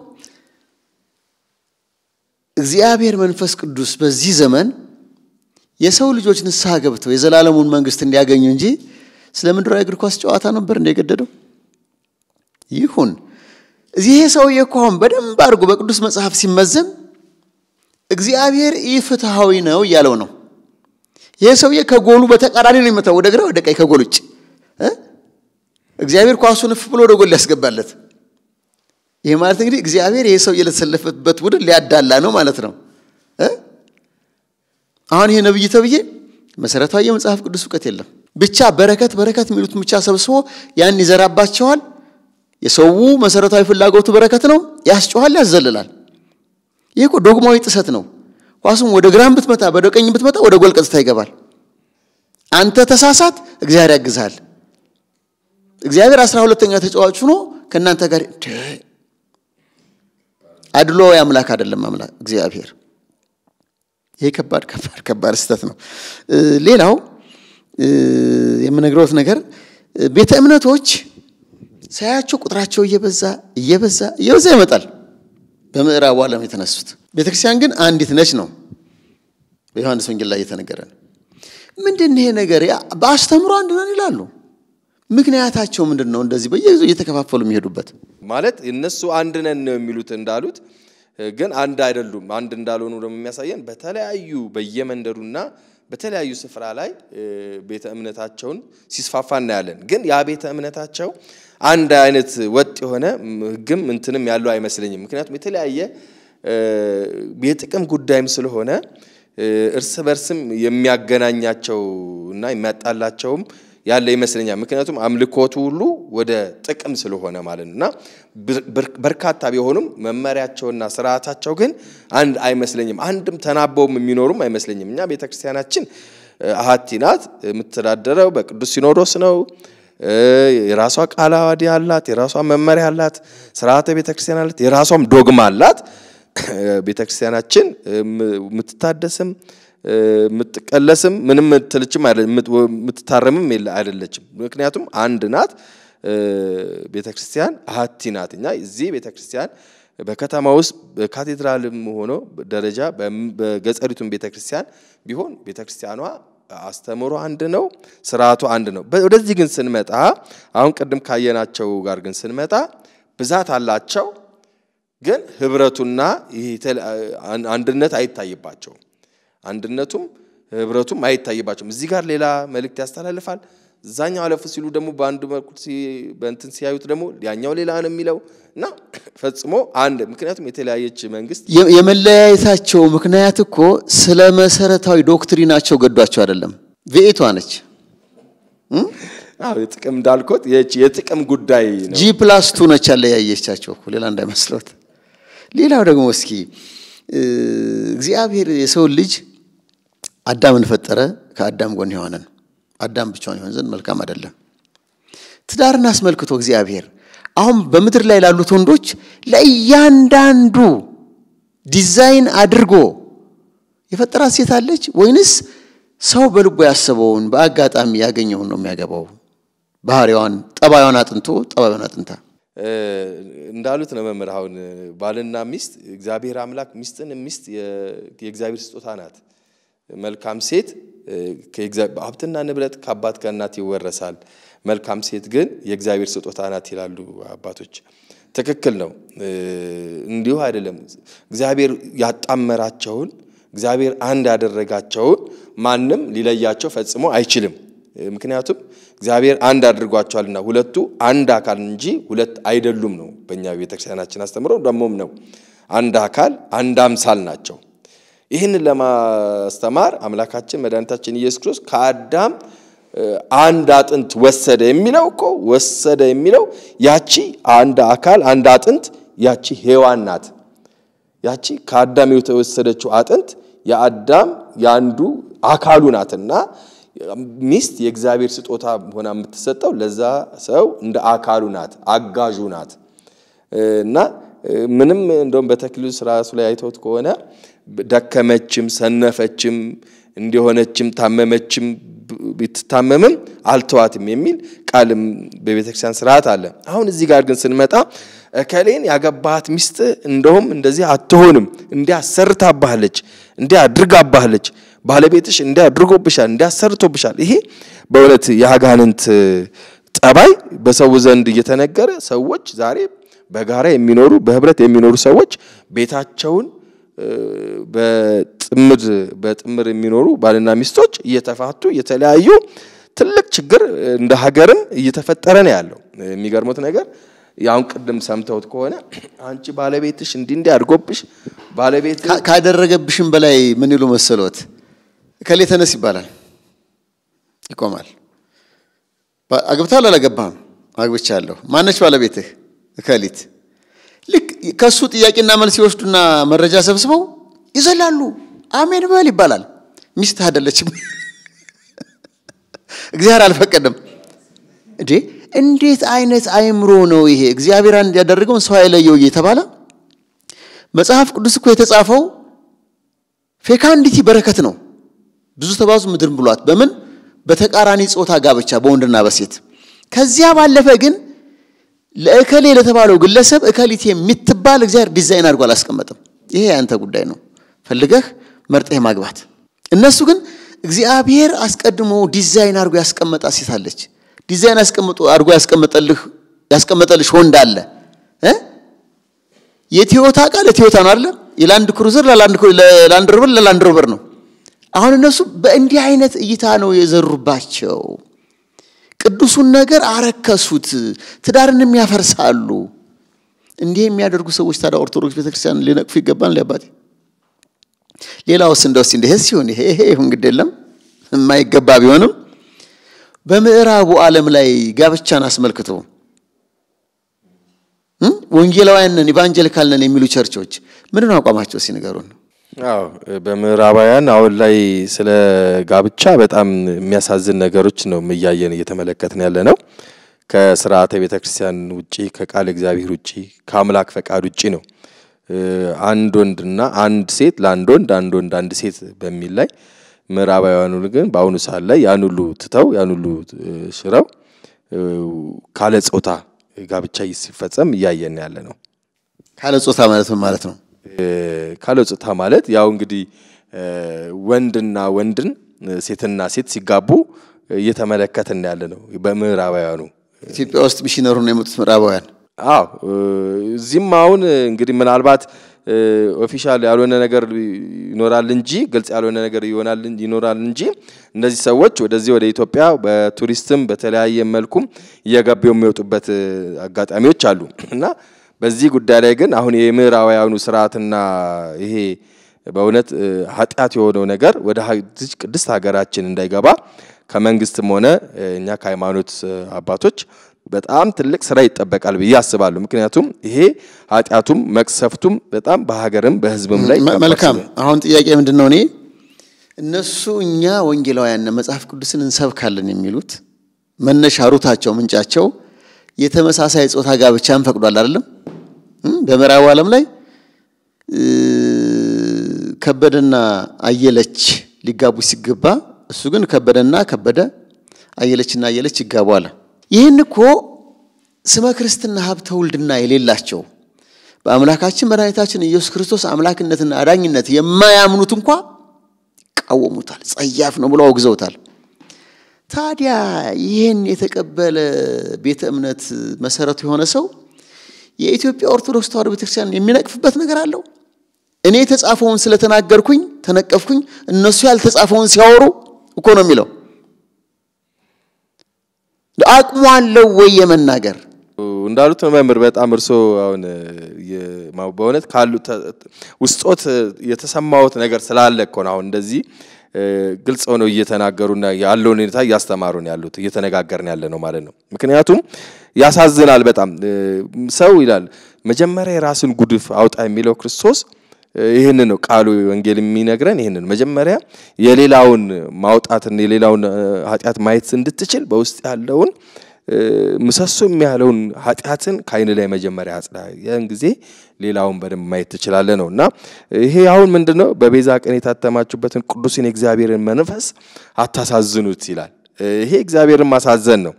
እግዚአብሔር መንፈስ ቅዱስ በዚህ ዘመን የሰው ልጆች ንስሐ ገብተው የዘላለሙን መንግስት እንዲያገኙ እንጂ ስለ ምድራዊ እግር ኳስ ጨዋታ ነበር እንደገደደው ይሁን እዚህ ሰው የኳሁን በደንብ አድርጎ በቅዱስ መጽሐፍ ሲመዘን እግዚአብሔር ኢፍትሐዊ ነው እያለው ነው። ይሄ ሰውዬ ከጎሉ በተቃራኒ ነው የሚመታው፣ ወደ ግራ ወደ ቀይ ከጎል ውጭ እግዚአብሔር ኳሱን እፍ ብሎ ወደ ጎል ያስገባለት። ይህ ማለት እንግዲህ እግዚአብሔር ይሄ ሰው ለተሰለፈበት ቡድን ሊያዳላ ነው ማለት ነው። አሁን ይሄ ነብይ ተብዬ መሰረታዊ የመጽሐፍ ቅዱስ እውቀት የለም። ብቻ በረከት በረከት የሚሉትን ብቻ ሰብስቦ ያን ይዘራባቸዋል። የሰው መሰረታዊ ፍላጎቱ በረከት ነው፣ ያስጮኋል፣ ያዘልላል። ይህ እኮ ዶግማዊ ጥሰት ነው። ኳሱም ወደ ግራም ብትመጣ ወደ ቀኝ ብትመጣ ወደ ጎል ቀጥታ ይገባል። አንተ ተሳሳት፣ እግዚአብሔር ያግዛል። እግዚአብሔር አስራ ሁለተኛ ተጫዋች ሆኖ ከእናንተ ጋር አድሎ አምላክ አይደለም አምላክ እግዚአብሔር። ይሄ ከባድ ከባድ ከባድ ስተት ነው። ሌላው የምነግረውት ነገር ቤተ እምነቶች ሳያቸው ቁጥራቸው እየበዛ እየበዛ እየበዛ ይመጣል። በምዕራቡ ዓለም የተነሱት ቤተክርስቲያን ግን አንዲት ነች ነው በዮሐንስ ወንጌል ላይ እየተነገረ ምንድን ይሄ ነገር በአስተምሮ አንድ ነን ይላሉ። ምክንያታቸው ምንድን ነው? እንደዚህ በየጊዜው እየተከፋፈሉ የሚሄዱበት ማለት እነሱ አንድ ነን ነው የሚሉት እንዳሉት ግን አንድ አይደሉም። አንድ እንዳልሆኑ ደግሞ የሚያሳየን በተለያዩ በየመንደሩና በተለያዩ ስፍራ ላይ ቤተ እምነታቸውን ሲስፋፋ እናያለን። ግን ያ ቤተ እምነታቸው አንድ አይነት ወጥ የሆነ ህግም እንትንም ያለው አይመስለኝም። ምክንያቱም የተለያየ የጥቅም ጉዳይም ስለሆነ እርስ በርስም የሚያገናኛቸው እና የሚያጣላቸውም ያለ ይመስለኛል። ምክንያቱም አምልኮቱ ሁሉ ወደ ጥቅም ስለሆነ ማለት ነው እና በርካታ ቢሆኑም መመሪያቸውና ስርዓታቸው ግን አንድ አይመስለኝም። አንድም ተናበውም የሚኖሩም አይመስለኝም። እኛ ቤተክርስቲያናችን አሀቲ ናት። የምትተዳደረው በቅዱስ ሲኖዶስ ነው። የራሷ ቃለ ዓዋዲ አላት፣ የራሷ መመሪያ አላት፣ ስርዓተ ቤተክርስቲያን አላት፣ የራሷም ዶግማ አላት። ቤተክርስቲያናችን የምትታደስም የምትቀለስም ምንም ምትልችም የምትታረምም አይደለችም። ምክንያቱም አንድ ናት ቤተ ክርስቲያን አሐቲ ናት። እኛ እዚህ ቤተ ክርስቲያን በከተማ ውስጥ በካቴድራልም ሆኖ ደረጃ በገጸሪቱን ቤተ ክርስቲያን ቢሆን ቤተ ክርስቲያኗ አስተምሮ አንድ ነው፣ ስርዓቱ አንድ ነው። ወደዚህ ግን ስንመጣ አሁን ቅድም ካየናቸው ጋር ግን ስንመጣ ብዛት አላቸው፣ ግን ህብረቱና አንድነት አይታይባቸውም። አንድነቱም ህብረቱም አይታይባቸውም። እዚህ ጋር ሌላ መልእክት ያስተላልፋል። እዛኛው አለፍ ሲሉ ደግሞ በአንዱ መልኩ በእንትን ሲያዩት ደግሞ ያኛው ሌላ ነው የሚለው እና ፈጽሞ አንድ ምክንያቱም የተለያየች መንግስት የመለያየታቸው ምክንያት እኮ ስለ መሰረታዊ ዶክትሪናቸው ገዷቸው አይደለም፣ ቪኤቷ ነች። ጥቅም እንዳልኮት የጥቅም ጉዳይ ነው። ጂ ፕላስ ቱ ነች ያለያየቻቸው ሌላ እንዳይመስለት። ሌላው ደግሞ እስኪ እግዚአብሔር የሰው ልጅ አዳምን ፈጠረ፣ ከአዳም ጎን የሆነን አዳም ብቻውን ይሆን ዘንድ መልካም አይደለም። ትዳርን አስመልክቶ እግዚአብሔር አሁን በምድር ላይ ላሉት ወንዶች ለእያንዳንዱ ዲዛይን አድርጎ የፈጠራት ሴት አለች ወይንስ ሰው በልቦ ያሰበውን በአጋጣሚ ያገኘውን ነው የሚያገባው? ባህሪዋን፣ ጠባዩን አጥንቶ ጠባዩን አጥንታ እንዳሉት ነው መምህር። አሁን ባልና ሚስት እግዚአብሔር አምላክ ሚስትን ሚስት የእግዚአብሔር ስጦታ ናት። መልካም ሴት ሀብትና ንብረት ከአባት ከእናት ይወረሳል። መልካም ሴት ግን የእግዚአብሔር ስጦታ ናት ይላሉ አባቶች። ትክክል ነው። እንዲሁ አይደለም። እግዚአብሔር ያጣመራቸውን እግዚአብሔር አንድ ያደረጋቸውን ማንም ሊለያቸው ፈጽሞ አይችልም። ምክንያቱም እግዚአብሔር አንድ አድርጓቸዋልና ሁለቱ አንድ አካል እንጂ ሁለት አይደሉም ነው በእኛ ቤተክርስቲያናችን አስተምሮ ደግሞም ነው። አንድ አካል አንድ አምሳል ናቸው። ይህንን ለማስተማር አምላካችን መድኃኒታችን ኢየሱስ ክርስቶስ ከአዳም አንድ አጥንት ወሰደ የሚለው እኮ ወሰደ የሚለው ያቺ አንድ አካል አንድ አጥንት ያቺ ሔዋን ናት። ያቺ ከአዳም የተወሰደችው አጥንት የአዳም የአንዱ አካሉ ናትና ሚስት የእግዚአብሔር ስጦታ ሆና የምትሰጠው ለዛ ሰው እንደ አካሉ ናት፣ አጋዡ ናት እና ምንም እንደውም በተክሊሉ ስራሱ ላይ አይተውት ከሆነ ደከመችም፣ ሰነፈችም፣ እንዲሆነችም ታመመችም ብትታመምም አልተዋትም የሚል ቃልም በቤተክርስቲያን ስርዓት አለ። አሁን እዚህ ጋር ግን ስንመጣ እከሌን ያገባት ሚስት እንደውም እንደዚህ አትሆንም፣ እንዲያሰርታባለች፣ እንዲያድርጋባለች፣ ባለቤትሽ እንዲህ እንዲያሰርቶብሻል። ይሄ በእውነት የአጋንንት ጠባይ በሰው ዘንድ እየተነገረ ሰዎች ዛሬ በጋራ የሚኖሩ በህብረት የሚኖሩ ሰዎች ቤታቸውን በጥምድ በጥምር የሚኖሩ ባልና ሚስቶች እየተፋቱ እየተለያዩ ትልቅ ችግር እንደ ሀገርም እየተፈጠረ ነው ያለው። የሚገርሙት ነገር ያሁን ቅድም ሰምተውት ከሆነ አንቺ ባለቤትሽ እንዲህ እንዲህ አድርጎብሽ ባለቤት ካደረገብሽም በላይ ምን ይሉ መሰሎት፣ ከሌ ተነስ ይባላል፣ ይቆማል። አግብታል አላገባህም? አግብቻለሁ። ማነች ባለቤትህ? እከሊት ከሱ ጥያቄና መልስ ይወስዱና መረጃ ሰብስበው ይዘላሉ። አሜን በል ይባላል። ሚስት አይደለችም፣ (laughs) እግዚአብሔር አልፈቀደም። እንዴ እንዴት አይነት አይምሮ ነው ይሄ? እግዚአብሔር አንድ ያደረገውን ሰው አይለየው እየተባለ መጽሐፍ ቅዱስ እኮ የተጻፈው ፌካንዲቲ በረከት ነው። ብዙ ተባዙ ምድር ብሏት። በምን በተቃራኒ ጾታ ጋብቻ በወንድና በሴት ከዚያ ባለፈ ግን ለእከሌ ለተባለው ግለሰብ እከሊት የምትባል እግዚአብሔር ዲዛይን አድርጎ አላስቀመጥም። ይሄ ያንተ ጉዳይ ነው፣ ፈልገህ መርጠህ ማግባት። እነሱ ግን እግዚአብሔር አስቀድሞ ዲዛይን አድርጎ ያስቀመጣ ሴት አለች። ዲዛይን አስቀምጦ አድርጎ ያስቀመጠልህ ያስቀመጠልሽ ወንድ አለ። የቲዮታ ቃል ለቲዮታ ነው አይደለ? የላንድ ክሩዘር ለላንድ ሮቨር ለላንድ ሮቨር ነው። አሁን እነሱ በእንዲህ አይነት እይታ ነው የዘሩባቸው። ቅዱሱን ነገር አረከሱት፣ ትዳርንም ያፈርሳሉ። እንዲህ የሚያደርጉ ሰዎች ታዲያ ኦርቶዶክስ ቤተክርስቲያን ሊነቅፉ ይገባል። ሊያባቴ ሌላ እንደውስ እንደ ውስ ህስ ይሁን ይሄ ይሄ ይሁን ግድ የለም የማይገባ ቢሆንም በምዕራቡ ዓለም ላይ ጋብቻን አስመልክቶ ወንጌላውያን ኢቫንጀሊካልነን የሚሉ ቸርቾች ምንድን አቋማቸው ሲነገሩን አዎ በምዕራባውያን አሁን ላይ ስለ ጋብቻ በጣም የሚያሳዝን ነገሮች ነው እያየን እየተመለከትን ያለ ነው። ከስርዓተ ቤተ ክርስቲያን ውጪ ከቃል እግዚአብሔር ውጪ ከአምላክ ፈቃድ ውጪ ነው አንድ ወንድና አንድ ሴት ለአንድ ወንድ አንድ ወንድ አንድ ሴት በሚል ላይ ምዕራባውያኑ ግን በአሁኑ ሰዓት ላይ ያን ሁሉ ትተው ያን ሁሉ ሽረው ካለ ጾታ ጋብቻ ሲፈጸም እያየን ያለ ነው። ካለ ጾታ ማለት ምን ማለት ነው? ካለጾታ ማለት ያው እንግዲህ ወንድና ወንድን ሴትና ሴት ሲጋቡ እየተመለከትን ያለ ነው። በምዕራባውያኑ ኢትዮጵያ ውስጥ ሚሽነሩ ነው የመጡት ምዕራባውያን። አዎ እዚህም አሁን እንግዲህ ምናልባት ኦፊሻል ያልሆነ ነገር ይኖራል እንጂ ግልጽ ያልሆነ ነገር ይኖራል እንጂ እነዚህ ሰዎች ወደዚህ ወደ ኢትዮጵያ በቱሪስትም በተለያየ መልኩም እየገቡ የሚወጡበት አጋጣሚዎች አሉ እና በዚህ ጉዳይ ላይ ግን አሁን የምዕራባውያኑ ስርዓትና ይሄ በእውነት ኃጢአት የሆነው ነገር ወደ ቅድስት ሀገራችን እንዳይገባ ከመንግስትም ሆነ እኛ ከሃይማኖት አባቶች በጣም ትልቅ ስራ ይጠበቃል ብዬ አስባለሁ። ምክንያቱም ይሄ ኃጢአቱም መቅሰፍቱም በጣም በሀገርም በህዝብም ላይ መልካም። አሁን ጥያቄ ምንድን ነው? እኔ እነሱ እኛ ወንጌላውያን መጽሐፍ ቅዱስን እንሰብካለን የሚሉት መነሻ ሩታቸው ምንጫቸው የተመሳሳይ ጾታ ጋብቻን ፈቅዷል አይደለም? በምዕራቡ ዓለም ላይ ከበደና አየለች ሊጋቡ ሲገባ እሱ ግን ከበደና ከበደ አየለችና አየለች ይጋቡ አለ። ይህን እኮ ስመ ክርስትና ሀብተ ውልድና የሌላቸው በአምላካችን መድኃኒታችን ኢየሱስ ክርስቶስ አምላክነትና አዳኝነት የማያምኑት እንኳ ይቃወሙታል፣ ጸያፍ ነው ብለው አውግዘውታል። ታዲያ ይህን የተቀበለ ቤተ እምነት መሰረቱ የሆነ ሰው የኢትዮጵያ ኦርቶዶክስ ተዋሕዶ ቤተክርስቲያን የሚነቅፍበት ነገር አለው? እኔ የተጻፈውን ስለተናገርኩኝ ተነቀፍኩኝ፣ እነሱ ያልተጻፈውን ሲያወሩ እኮ ነው የሚለው። አቅሙ አለው ወይ የመናገር እንዳሉት መምህር በጣም እርሶ አሁን በእውነት ካሉ ውስጦት የተሰማዎት ነገር ስላለ እኮ ነው አሁን እንደዚህ ግልጽ ሆነው እየተናገሩና ያለውን ሁኔታ እያስተማሩን ያሉት እየተነጋገርን ያለ ነው ማለት ነው። ምክንያቱም ያሳዝናል። በጣም ሰው ይላል መጀመሪያ የራስን ጉድፍ አውጣ የሚለው ክርስቶስ ይህን ነው ቃሉ ወንጌል የሚነግረን ይህን መጀመሪያ የሌላውን ማውጣትን የሌላውን ኃጢአት ማየት እንድትችል በውስጥ ያለውን ምሰሶ የሚያለውን ኃጢአትን ከአይን ላይ መጀመሪያ አጽዳ፣ ያን ጊዜ ሌላውን በደንብ ማየት ትችላለ ነው እና ይሄ አሁን ምንድን ነው በቤዛ ቀን የታተማችሁበትን ቅዱስን የእግዚአብሔርን መንፈስ አታሳዝኑት ይላል። ይሄ እግዚአብሔርን ማሳዘን ነው።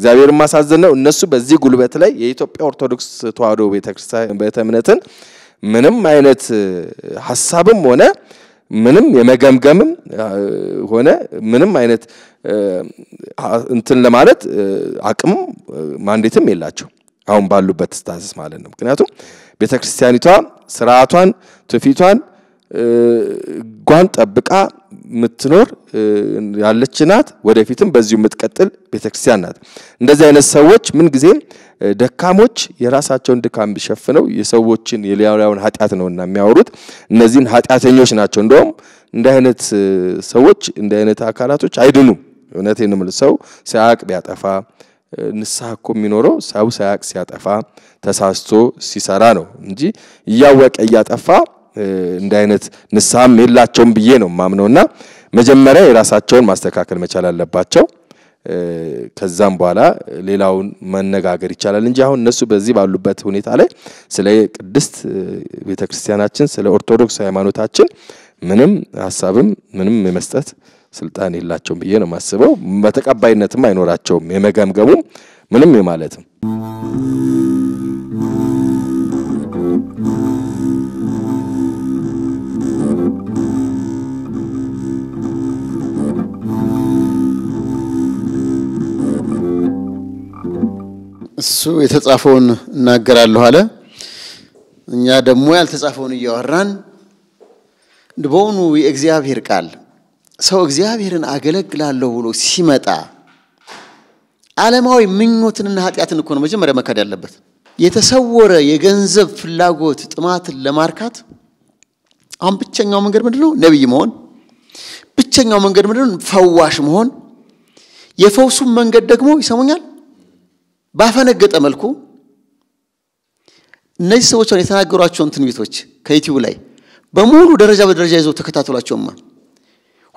እግዚአብሔር ማሳዘን ነው። እነሱ በዚህ ጉልበት ላይ የኢትዮጵያ ኦርቶዶክስ ተዋህዶ ቤተክርስቲያን ቤተ እምነትን ምንም አይነት ሀሳብም ሆነ ምንም የመገምገምም ሆነ ምንም አይነት እንትን ለማለት አቅም ማንዴትም የላቸው አሁን ባሉበት ስታስስ ማለት ነው። ምክንያቱም ቤተክርስቲያኒቷ ስርዓቷን ትውፊቷን ጓን ጠብቃ የምትኖር ያለች ናት። ወደፊትም በዚሁ የምትቀጥል ቤተክርስቲያን ናት። እንደዚህ አይነት ሰዎች ምንጊዜ ደካሞች የራሳቸውን ድካም ቢሸፍነው የሰዎችን የሌላውን ኃጢአት ነውና የሚያወሩት እነዚህን ኃጢአተኞች ናቸው። እንደውም እንደ አይነት ሰዎች እንደ አይነት አካላቶች አይድኑም። እውነት የምል ሰው ሳያውቅ ቢያጠፋ ንስሐ እኮ የሚኖረው ሰው ሳያውቅ ሲያጠፋ ተሳስቶ ሲሰራ ነው እንጂ እያወቀ እያጠፋ እንደ አይነት ንስሐም የላቸውም ብዬ ነው ማምነውና መጀመሪያ የራሳቸውን ማስተካከል መቻል አለባቸው። ከዛም በኋላ ሌላውን መነጋገር ይቻላል እንጂ አሁን እነሱ በዚህ ባሉበት ሁኔታ ላይ ስለ ቅድስት ቤተክርስቲያናችን ስለ ኦርቶዶክስ ሃይማኖታችን ምንም ሀሳብም ምንም የመስጠት ስልጣን የላቸውም ብዬ ነው የማስበው። በተቀባይነትም አይኖራቸውም የመገምገሙም ምንም የማለትም እሱ የተጻፈውን እናገራለሁ አለ። እኛ ደግሞ ያልተጻፈውን እያወራን በውኑ የእግዚአብሔር ቃል ሰው እግዚአብሔርን አገለግላለሁ ብሎ ሲመጣ ዓለማዊ ምኞትንና ኃጢአትን እኮ ነው መጀመሪያ መካድ ያለበት። የተሰወረ የገንዘብ ፍላጎት ጥማትን ለማርካት አሁን ብቸኛው መንገድ ምንድ ነው? ነቢይ መሆን። ብቸኛው መንገድ ምንድን ፈዋሽ መሆን። የፈውሱም መንገድ ደግሞ ይሰሙኛል ባፈነገጠ መልኩ እነዚህ ሰዎች የተናገሯቸውን ትንቢቶች ከዩቲዩብ ላይ በሙሉ ደረጃ በደረጃ ይዘው ተከታተሏቸውማ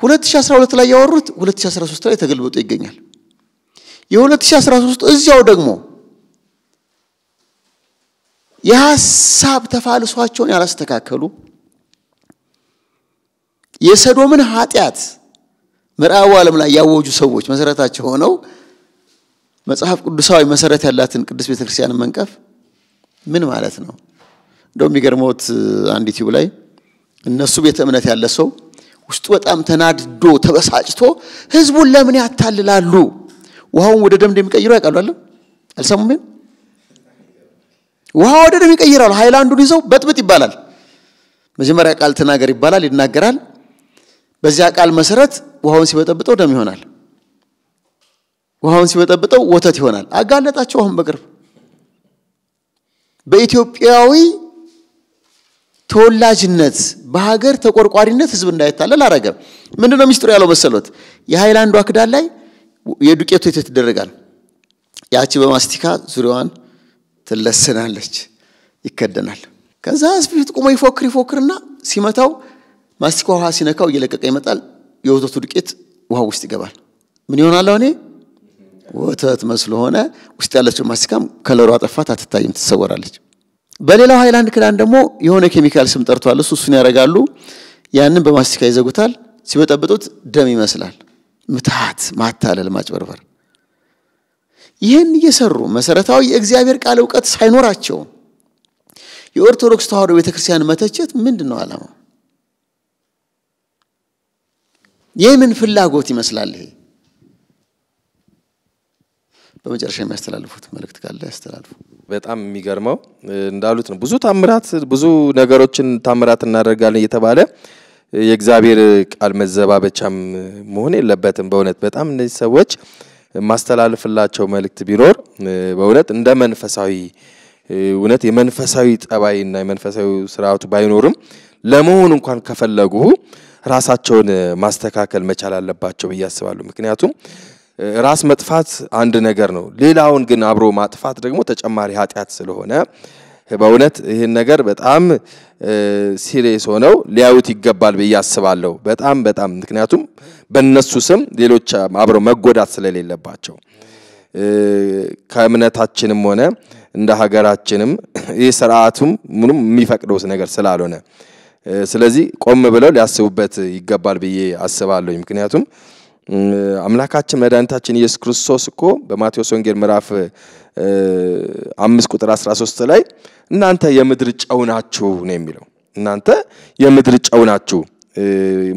2012 ላይ ያወሩት 2013 ላይ ተገልብጦ ይገኛል። የ2013 እዚያው ደግሞ የሐሳብ ተፋልሷቸውን ያላስተካከሉ የሰዶምን ኃጢአት ምዕራቡ ዓለም ላይ ያወጁ ሰዎች መሰረታቸው ሆነው መጽሐፍ ቅዱሳዊ መሰረት ያላትን ቅዱስ ቤተክርስቲያን መንቀፍ ምን ማለት ነው? እንደው የሚገርመውት አንድ ዩቲዩብ ላይ እነሱ ቤተ እምነት ያለ ሰው ውስጡ በጣም ተናድዶ ተበሳጭቶ ህዝቡን ለምን ያታልላሉ? ውሃውን ወደ ደም እንደሚቀይሩ ያውቃሉ አለ አልሰሙም? ውሃ ወደ ደም ይቀይራሉ። ሃይላንዱን ይዘው በጥብጥ ይባላል። መጀመሪያ ቃል ተናገር ይባላል፣ ይናገራል። በዚያ ቃል መሰረት ውሃውን ሲበጠብጠው ደም ይሆናል። ውሃውን ሲበጠብጠው ወተት ይሆናል። አጋለጣቸው። አሁን በቅርብ በኢትዮጵያዊ ተወላጅነት በሀገር ተቆርቋሪነት ህዝብ እንዳይታለል አረገ። ምንድን ነው ሚስጥሩ ያለው መሰሎት? የሃይላንዷ ክዳን ላይ የዱቄቱ ወተት ይደረጋል። ያቺ በማስቲካ ዙሪያዋን ትለስናለች፣ ይከደናል። ከዛ ህዝብ ፊት ቁሞ ይፎክር ይፎክርና ሲመታው ማስቲካ ውሃ ሲነካው እየለቀቀ ይመጣል። የወተቱ ዱቄት ውሃ ውስጥ ይገባል። ምን ይሆናል? እኔ ወተት መስሎ ሆነ። ውስጥ ያለችው ማስቲካም ከለሯ ጠፋት፣ አትታይም፣ ትሰወራለች። በሌላው ሃይላንድ ክዳን ደግሞ የሆነ ኬሚካል ስም ጠርቷል። እሱ እሱን ያደርጋሉ። ያንን በማስቲካ ይዘጉታል። ሲበጠብጡት ደም ይመስላል። ምትሃት፣ ማታለል፣ ማጭበርበር። ይህን እየሰሩ መሰረታዊ የእግዚአብሔር ቃል እውቀት ሳይኖራቸው የኦርቶዶክስ ተዋህዶ ቤተክርስቲያን መተቸት ምንድን ነው ዓላማው? የምን ፍላጎት ይመስላል ይሄ? በመጨረሻ የሚያስተላልፉት መልእክት ካለ ያስተላልፉ። በጣም የሚገርመው እንዳሉት ነው። ብዙ ታምራት፣ ብዙ ነገሮችን ታምራት እናደርጋለን እየተባለ የእግዚአብሔር ቃል መዘባበቻም መሆን የለበትም። በእውነት በጣም እነዚህ ሰዎች ማስተላልፍላቸው መልእክት ቢኖር በእውነት እንደ መንፈሳዊ እውነት የመንፈሳዊ ጠባይና የመንፈሳዊ ስርዓቱ ባይኖርም ለመሆን እንኳን ከፈለጉ ራሳቸውን ማስተካከል መቻል አለባቸው ብዬ አስባለሁ። ምክንያቱም ራስ መጥፋት አንድ ነገር ነው። ሌላውን ግን አብሮ ማጥፋት ደግሞ ተጨማሪ ኃጢአት ስለሆነ በእውነት ይህን ነገር በጣም ሲሪየስ ሆነው ሊያዩት ይገባል ብዬ አስባለሁ። በጣም በጣም ምክንያቱም በእነሱ ስም ሌሎች አብረው መጎዳት ስለሌለባቸው ከእምነታችንም ሆነ እንደ ሀገራችንም ይህ ስርዓቱም ምንም የሚፈቅደው ነገር ስላልሆነ ስለዚህ ቆም ብለው ሊያስቡበት ይገባል ብዬ አስባለሁ ምክንያቱም አምላካችን መድኃኒታችን ኢየሱስ ክርስቶስ እኮ በማቴዎስ ወንጌል ምዕራፍ አምስት ቁጥር 13 ላይ እናንተ የምድር ጨው ናችሁ ነው የሚለው። እናንተ የምድር ጨው ናችሁ፣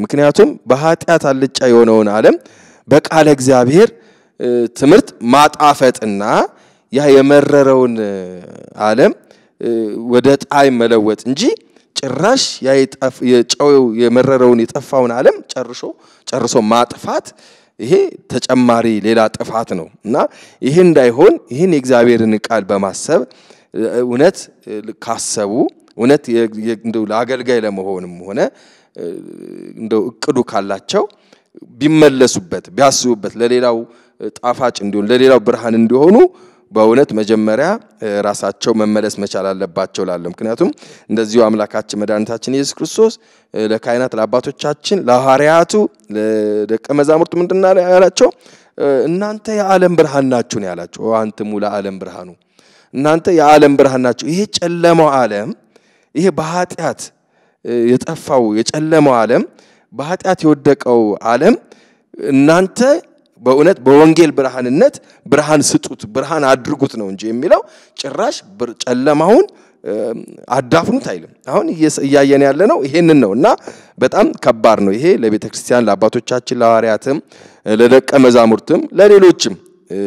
ምክንያቱም በኃጢአት አልጫ የሆነውን ዓለም በቃለ እግዚአብሔር ትምህርት ማጣፈጥና ያ የመረረውን ዓለም ወደ ጣይ መለወጥ እንጂ ጭራሽ ያ የጨው የመረረውን የጠፋውን ዓለም ጨርሾ ጨርሶ ማጥፋት ይሄ ተጨማሪ ሌላ ጥፋት ነው እና ይህ እንዳይሆን ይህን የእግዚአብሔርን ቃል በማሰብ እውነት ካሰቡ እውነት ለአገልጋይ ለመሆንም ሆነ እንደው እቅዱ ካላቸው ቢመለሱበት ቢያስቡበት ለሌላው ጣፋጭ እንዲሆን ለሌላው ብርሃን እንዲሆኑ በእውነት መጀመሪያ ራሳቸው መመለስ መቻል አለባቸው ላለ ምክንያቱም እንደዚሁ አምላካችን መድኃኒታችን ኢየሱስ ክርስቶስ ለካህናት፣ ለአባቶቻችን፣ ለሐዋርያቱ፣ ለደቀ መዛሙርቱ ምንድና ያላቸው? እናንተ የዓለም ብርሃን ናችሁ ነው ያላቸው። አንትሙ ለዓለም ብርሃኑ፣ እናንተ የዓለም ብርሃን ናችሁ። ይሄ ጨለመው ዓለም ይሄ በኃጢአት የጠፋው የጨለመው ዓለም በኃጢአት የወደቀው ዓለም እናንተ በእውነት በወንጌል ብርሃንነት ብርሃን ስጡት፣ ብርሃን አድርጉት ነው እንጂ የሚለው ጭራሽ ጨለማውን አዳፍኑት አይልም። አሁን እያየን ያለ ነው ይሄንን ነው እና በጣም ከባድ ነው ይሄ ለቤተ ክርስቲያን፣ ለአባቶቻችን፣ ለሐዋርያትም፣ ለደቀ መዛሙርትም፣ ለሌሎችም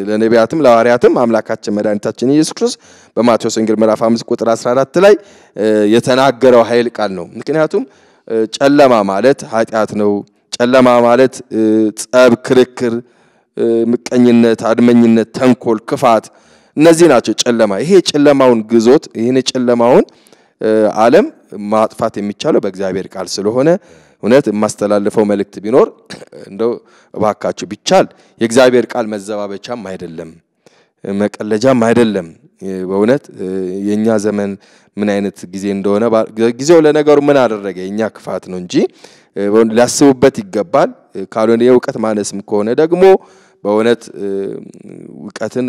ለነቢያትም ለሐዋርያትም አምላካችን መድኃኒታችን ኢየሱስ ክርስቶስ በማቴዎስ ወንጌል ምዕራፍ 5 ቁጥር 14 ላይ የተናገረው ኃይል ቃል ነው። ምክንያቱም ጨለማ ማለት ኃጢአት ነው። ጨለማ ማለት ጸብ፣ ክርክር ምቀኝነት፣ አድመኝነት፣ ተንኮል፣ ክፋት እነዚህ ናቸው ጨለማ። ይሄ የጨለማውን ግዞት ይህን የጨለማውን ዓለም ማጥፋት የሚቻለው በእግዚአብሔር ቃል ስለሆነ እውነት የማስተላልፈው መልእክት ቢኖር እንደው እባካችሁ ቢቻል የእግዚአብሔር ቃል መዘባበቻም አይደለም መቀለጃም አይደለም። በእውነት የእኛ ዘመን ምን አይነት ጊዜ እንደሆነ ጊዜው ለነገሩ ምን አደረገ የእኛ ክፋት ነው እንጂ ሊያስቡበት ይገባል። ካልሆነ የእውቀት ማነስም ከሆነ ደግሞ በእውነት እውቀትን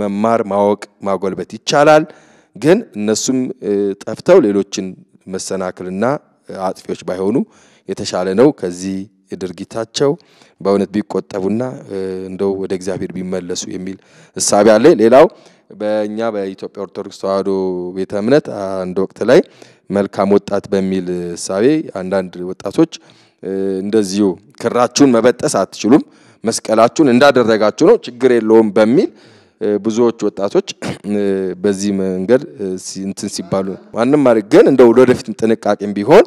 መማር፣ ማወቅ፣ ማጎልበት ይቻላል። ግን እነሱም ጠፍተው ሌሎችን መሰናክልና አጥፊዎች ባይሆኑ የተሻለ ነው። ከዚህ ድርጊታቸው በእውነት ቢቆጠቡና እንደው ወደ እግዚአብሔር ቢመለሱ የሚል እሳቤ አለ። ሌላው በእኛ በኢትዮጵያ ኦርቶዶክስ ተዋሕዶ ቤተ እምነት አንድ ወቅት ላይ መልካም ወጣት በሚል እሳቤ አንዳንድ ወጣቶች እንደዚሁ ክራችሁን መበጠስ አትችሉም መስቀላችሁን እንዳደረጋችሁ ነው፣ ችግር የለውም በሚል ብዙዎች ወጣቶች በዚህ መንገድ እንትን ሲባሉ ማንም ማለት ግን እንደ ወደፊት ጥንቃቄም ቢሆን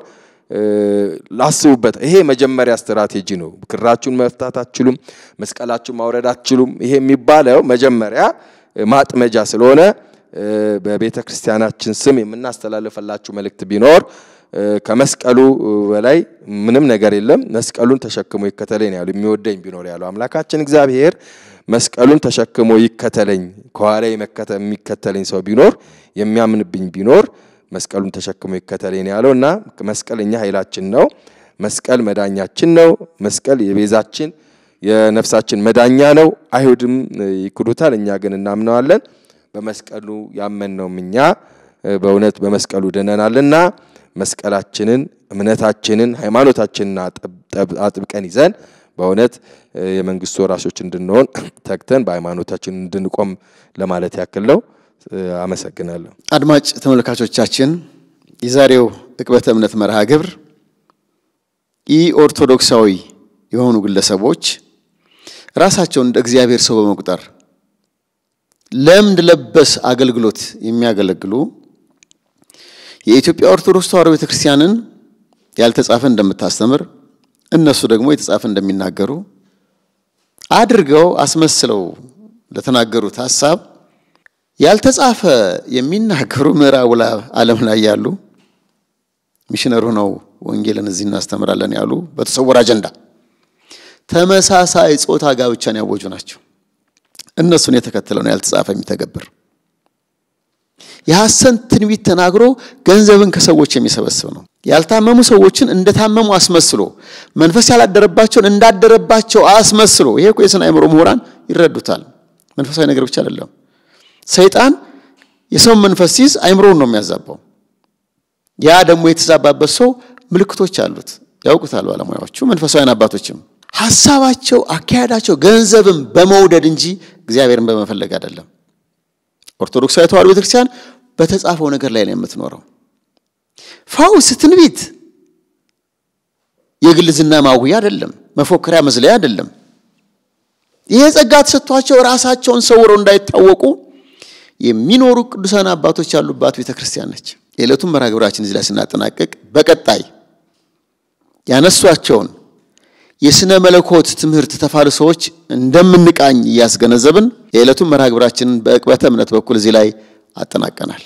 ላስቡበት። ይሄ መጀመሪያ ስትራቴጂ ነው። ክራችሁን መፍታት አትችሉም፣ መስቀላችሁን ማውረድ አትችሉም። ይሄ የሚባለው መጀመሪያ ማጥመጃ ስለሆነ በቤተ ክርስቲያናችን ስም የምናስተላልፈላችሁ መልእክት ቢኖር ከመስቀሉ በላይ ምንም ነገር የለም፣ መስቀሉን ተሸክሞ ይከተለኝ ነው ያለው። የሚወደኝ ቢኖር ያለው አምላካችን እግዚአብሔር መስቀሉን ተሸክሞ ይከተለኝ፣ ከኋላ የሚከተለኝ ሰው ቢኖር የሚያምንብኝ ቢኖር መስቀሉን ተሸክሞ ይከተለኝ ነው ያለው እና መስቀለኛ ኃይላችን ነው። መስቀል መዳኛችን ነው። መስቀል የቤዛችን የነፍሳችን መዳኛ ነው። አይሁድም ይክዱታል፣ እኛ ግን እናምነዋለን። በመስቀሉ ያመንነውም እኛ በእውነት በመስቀሉ ድነናልና መስቀላችንን፣ እምነታችንን፣ ሃይማኖታችንን አጥብቀን ይዘን በእውነት የመንግስቱ ወራሾች እንድንሆን ተግተን በሃይማኖታችን እንድንቆም ለማለት ያክል ነው። አመሰግናለሁ። አድማጭ ተመልካቾቻችን የዛሬው እቅበተ እምነት መርሃ ግብር ይህ ኦርቶዶክሳዊ የሆኑ ግለሰቦች ራሳቸውን እንደ እግዚአብሔር ሰው በመቁጠር ለምድ ለበስ አገልግሎት የሚያገለግሉ የኢትዮጵያ ኦርቶዶክስ ተዋሕዶ ቤተክርስቲያንን ያልተጻፈ እንደምታስተምር እነሱ ደግሞ የተጻፈ እንደሚናገሩ አድርገው አስመስለው ለተናገሩት ሀሳብ ያልተጻፈ የሚናገሩ ምዕራቡ ዓለም ላይ ያሉ ሚሽነሩ ነው ወንጌልን እዚህ እናስተምራለን ያሉ በተሰወረ አጀንዳ ተመሳሳይ ጾታ ጋብቻን ያወጁ ናቸው። እነሱን የተከተለ ነው ያልተጻፈ የሚተገብር የሐሰን ትንቢት ተናግሮ ገንዘብን ከሰዎች የሚሰበስብ ነው። ያልታመሙ ሰዎችን እንደታመሙ አስመስሎ መንፈስ ያላደረባቸውን እንዳደረባቸው አስመስሎ ይሄ እኮ የስነ አእምሮ ምሁራን ይረዱታል። መንፈሳዊ ነገር ብቻ አይደለም። ሰይጣን የሰው መንፈስ ሲይዝ አእምሮውን ነው የሚያዛባው። ያ ደግሞ የተዛባበት ሰው ምልክቶች አሉት፣ ያውቁታል ባለሙያዎቹ፣ መንፈሳዊያን አባቶችም ሐሳባቸው፣ አካሄዳቸው ገንዘብን በመውደድ እንጂ እግዚአብሔርን በመፈለግ አይደለም። ኦርቶዶክሳዊ ተዋሕዶ ቤተክርስቲያን በተጻፈው ነገር ላይ ነው የምትኖረው። ፋውስ ትንቢት የግልዝና ዝና ማጉያ አይደለም፣ መፎከሪያ መዝለያ አይደለም። ይሄ ጸጋ ተሰጥቷቸው ራሳቸውን ሰውረው እንዳይታወቁ የሚኖሩ ቅዱሳን አባቶች ያሉባት ቤተክርስቲያን ነች። የዕለቱን መርሃ እዚህ ላይ ስናጠናቅቅ በቀጣይ ያነሷቸውን የስነ መለኮት ትምህርት ተፋልሶዎች እንደምንቃኝ እያስገነዘብን የዕለቱን መርሃ ግብራችንን በዕቅበተ እምነት በኩል እዚህ ላይ አጠናቀናል።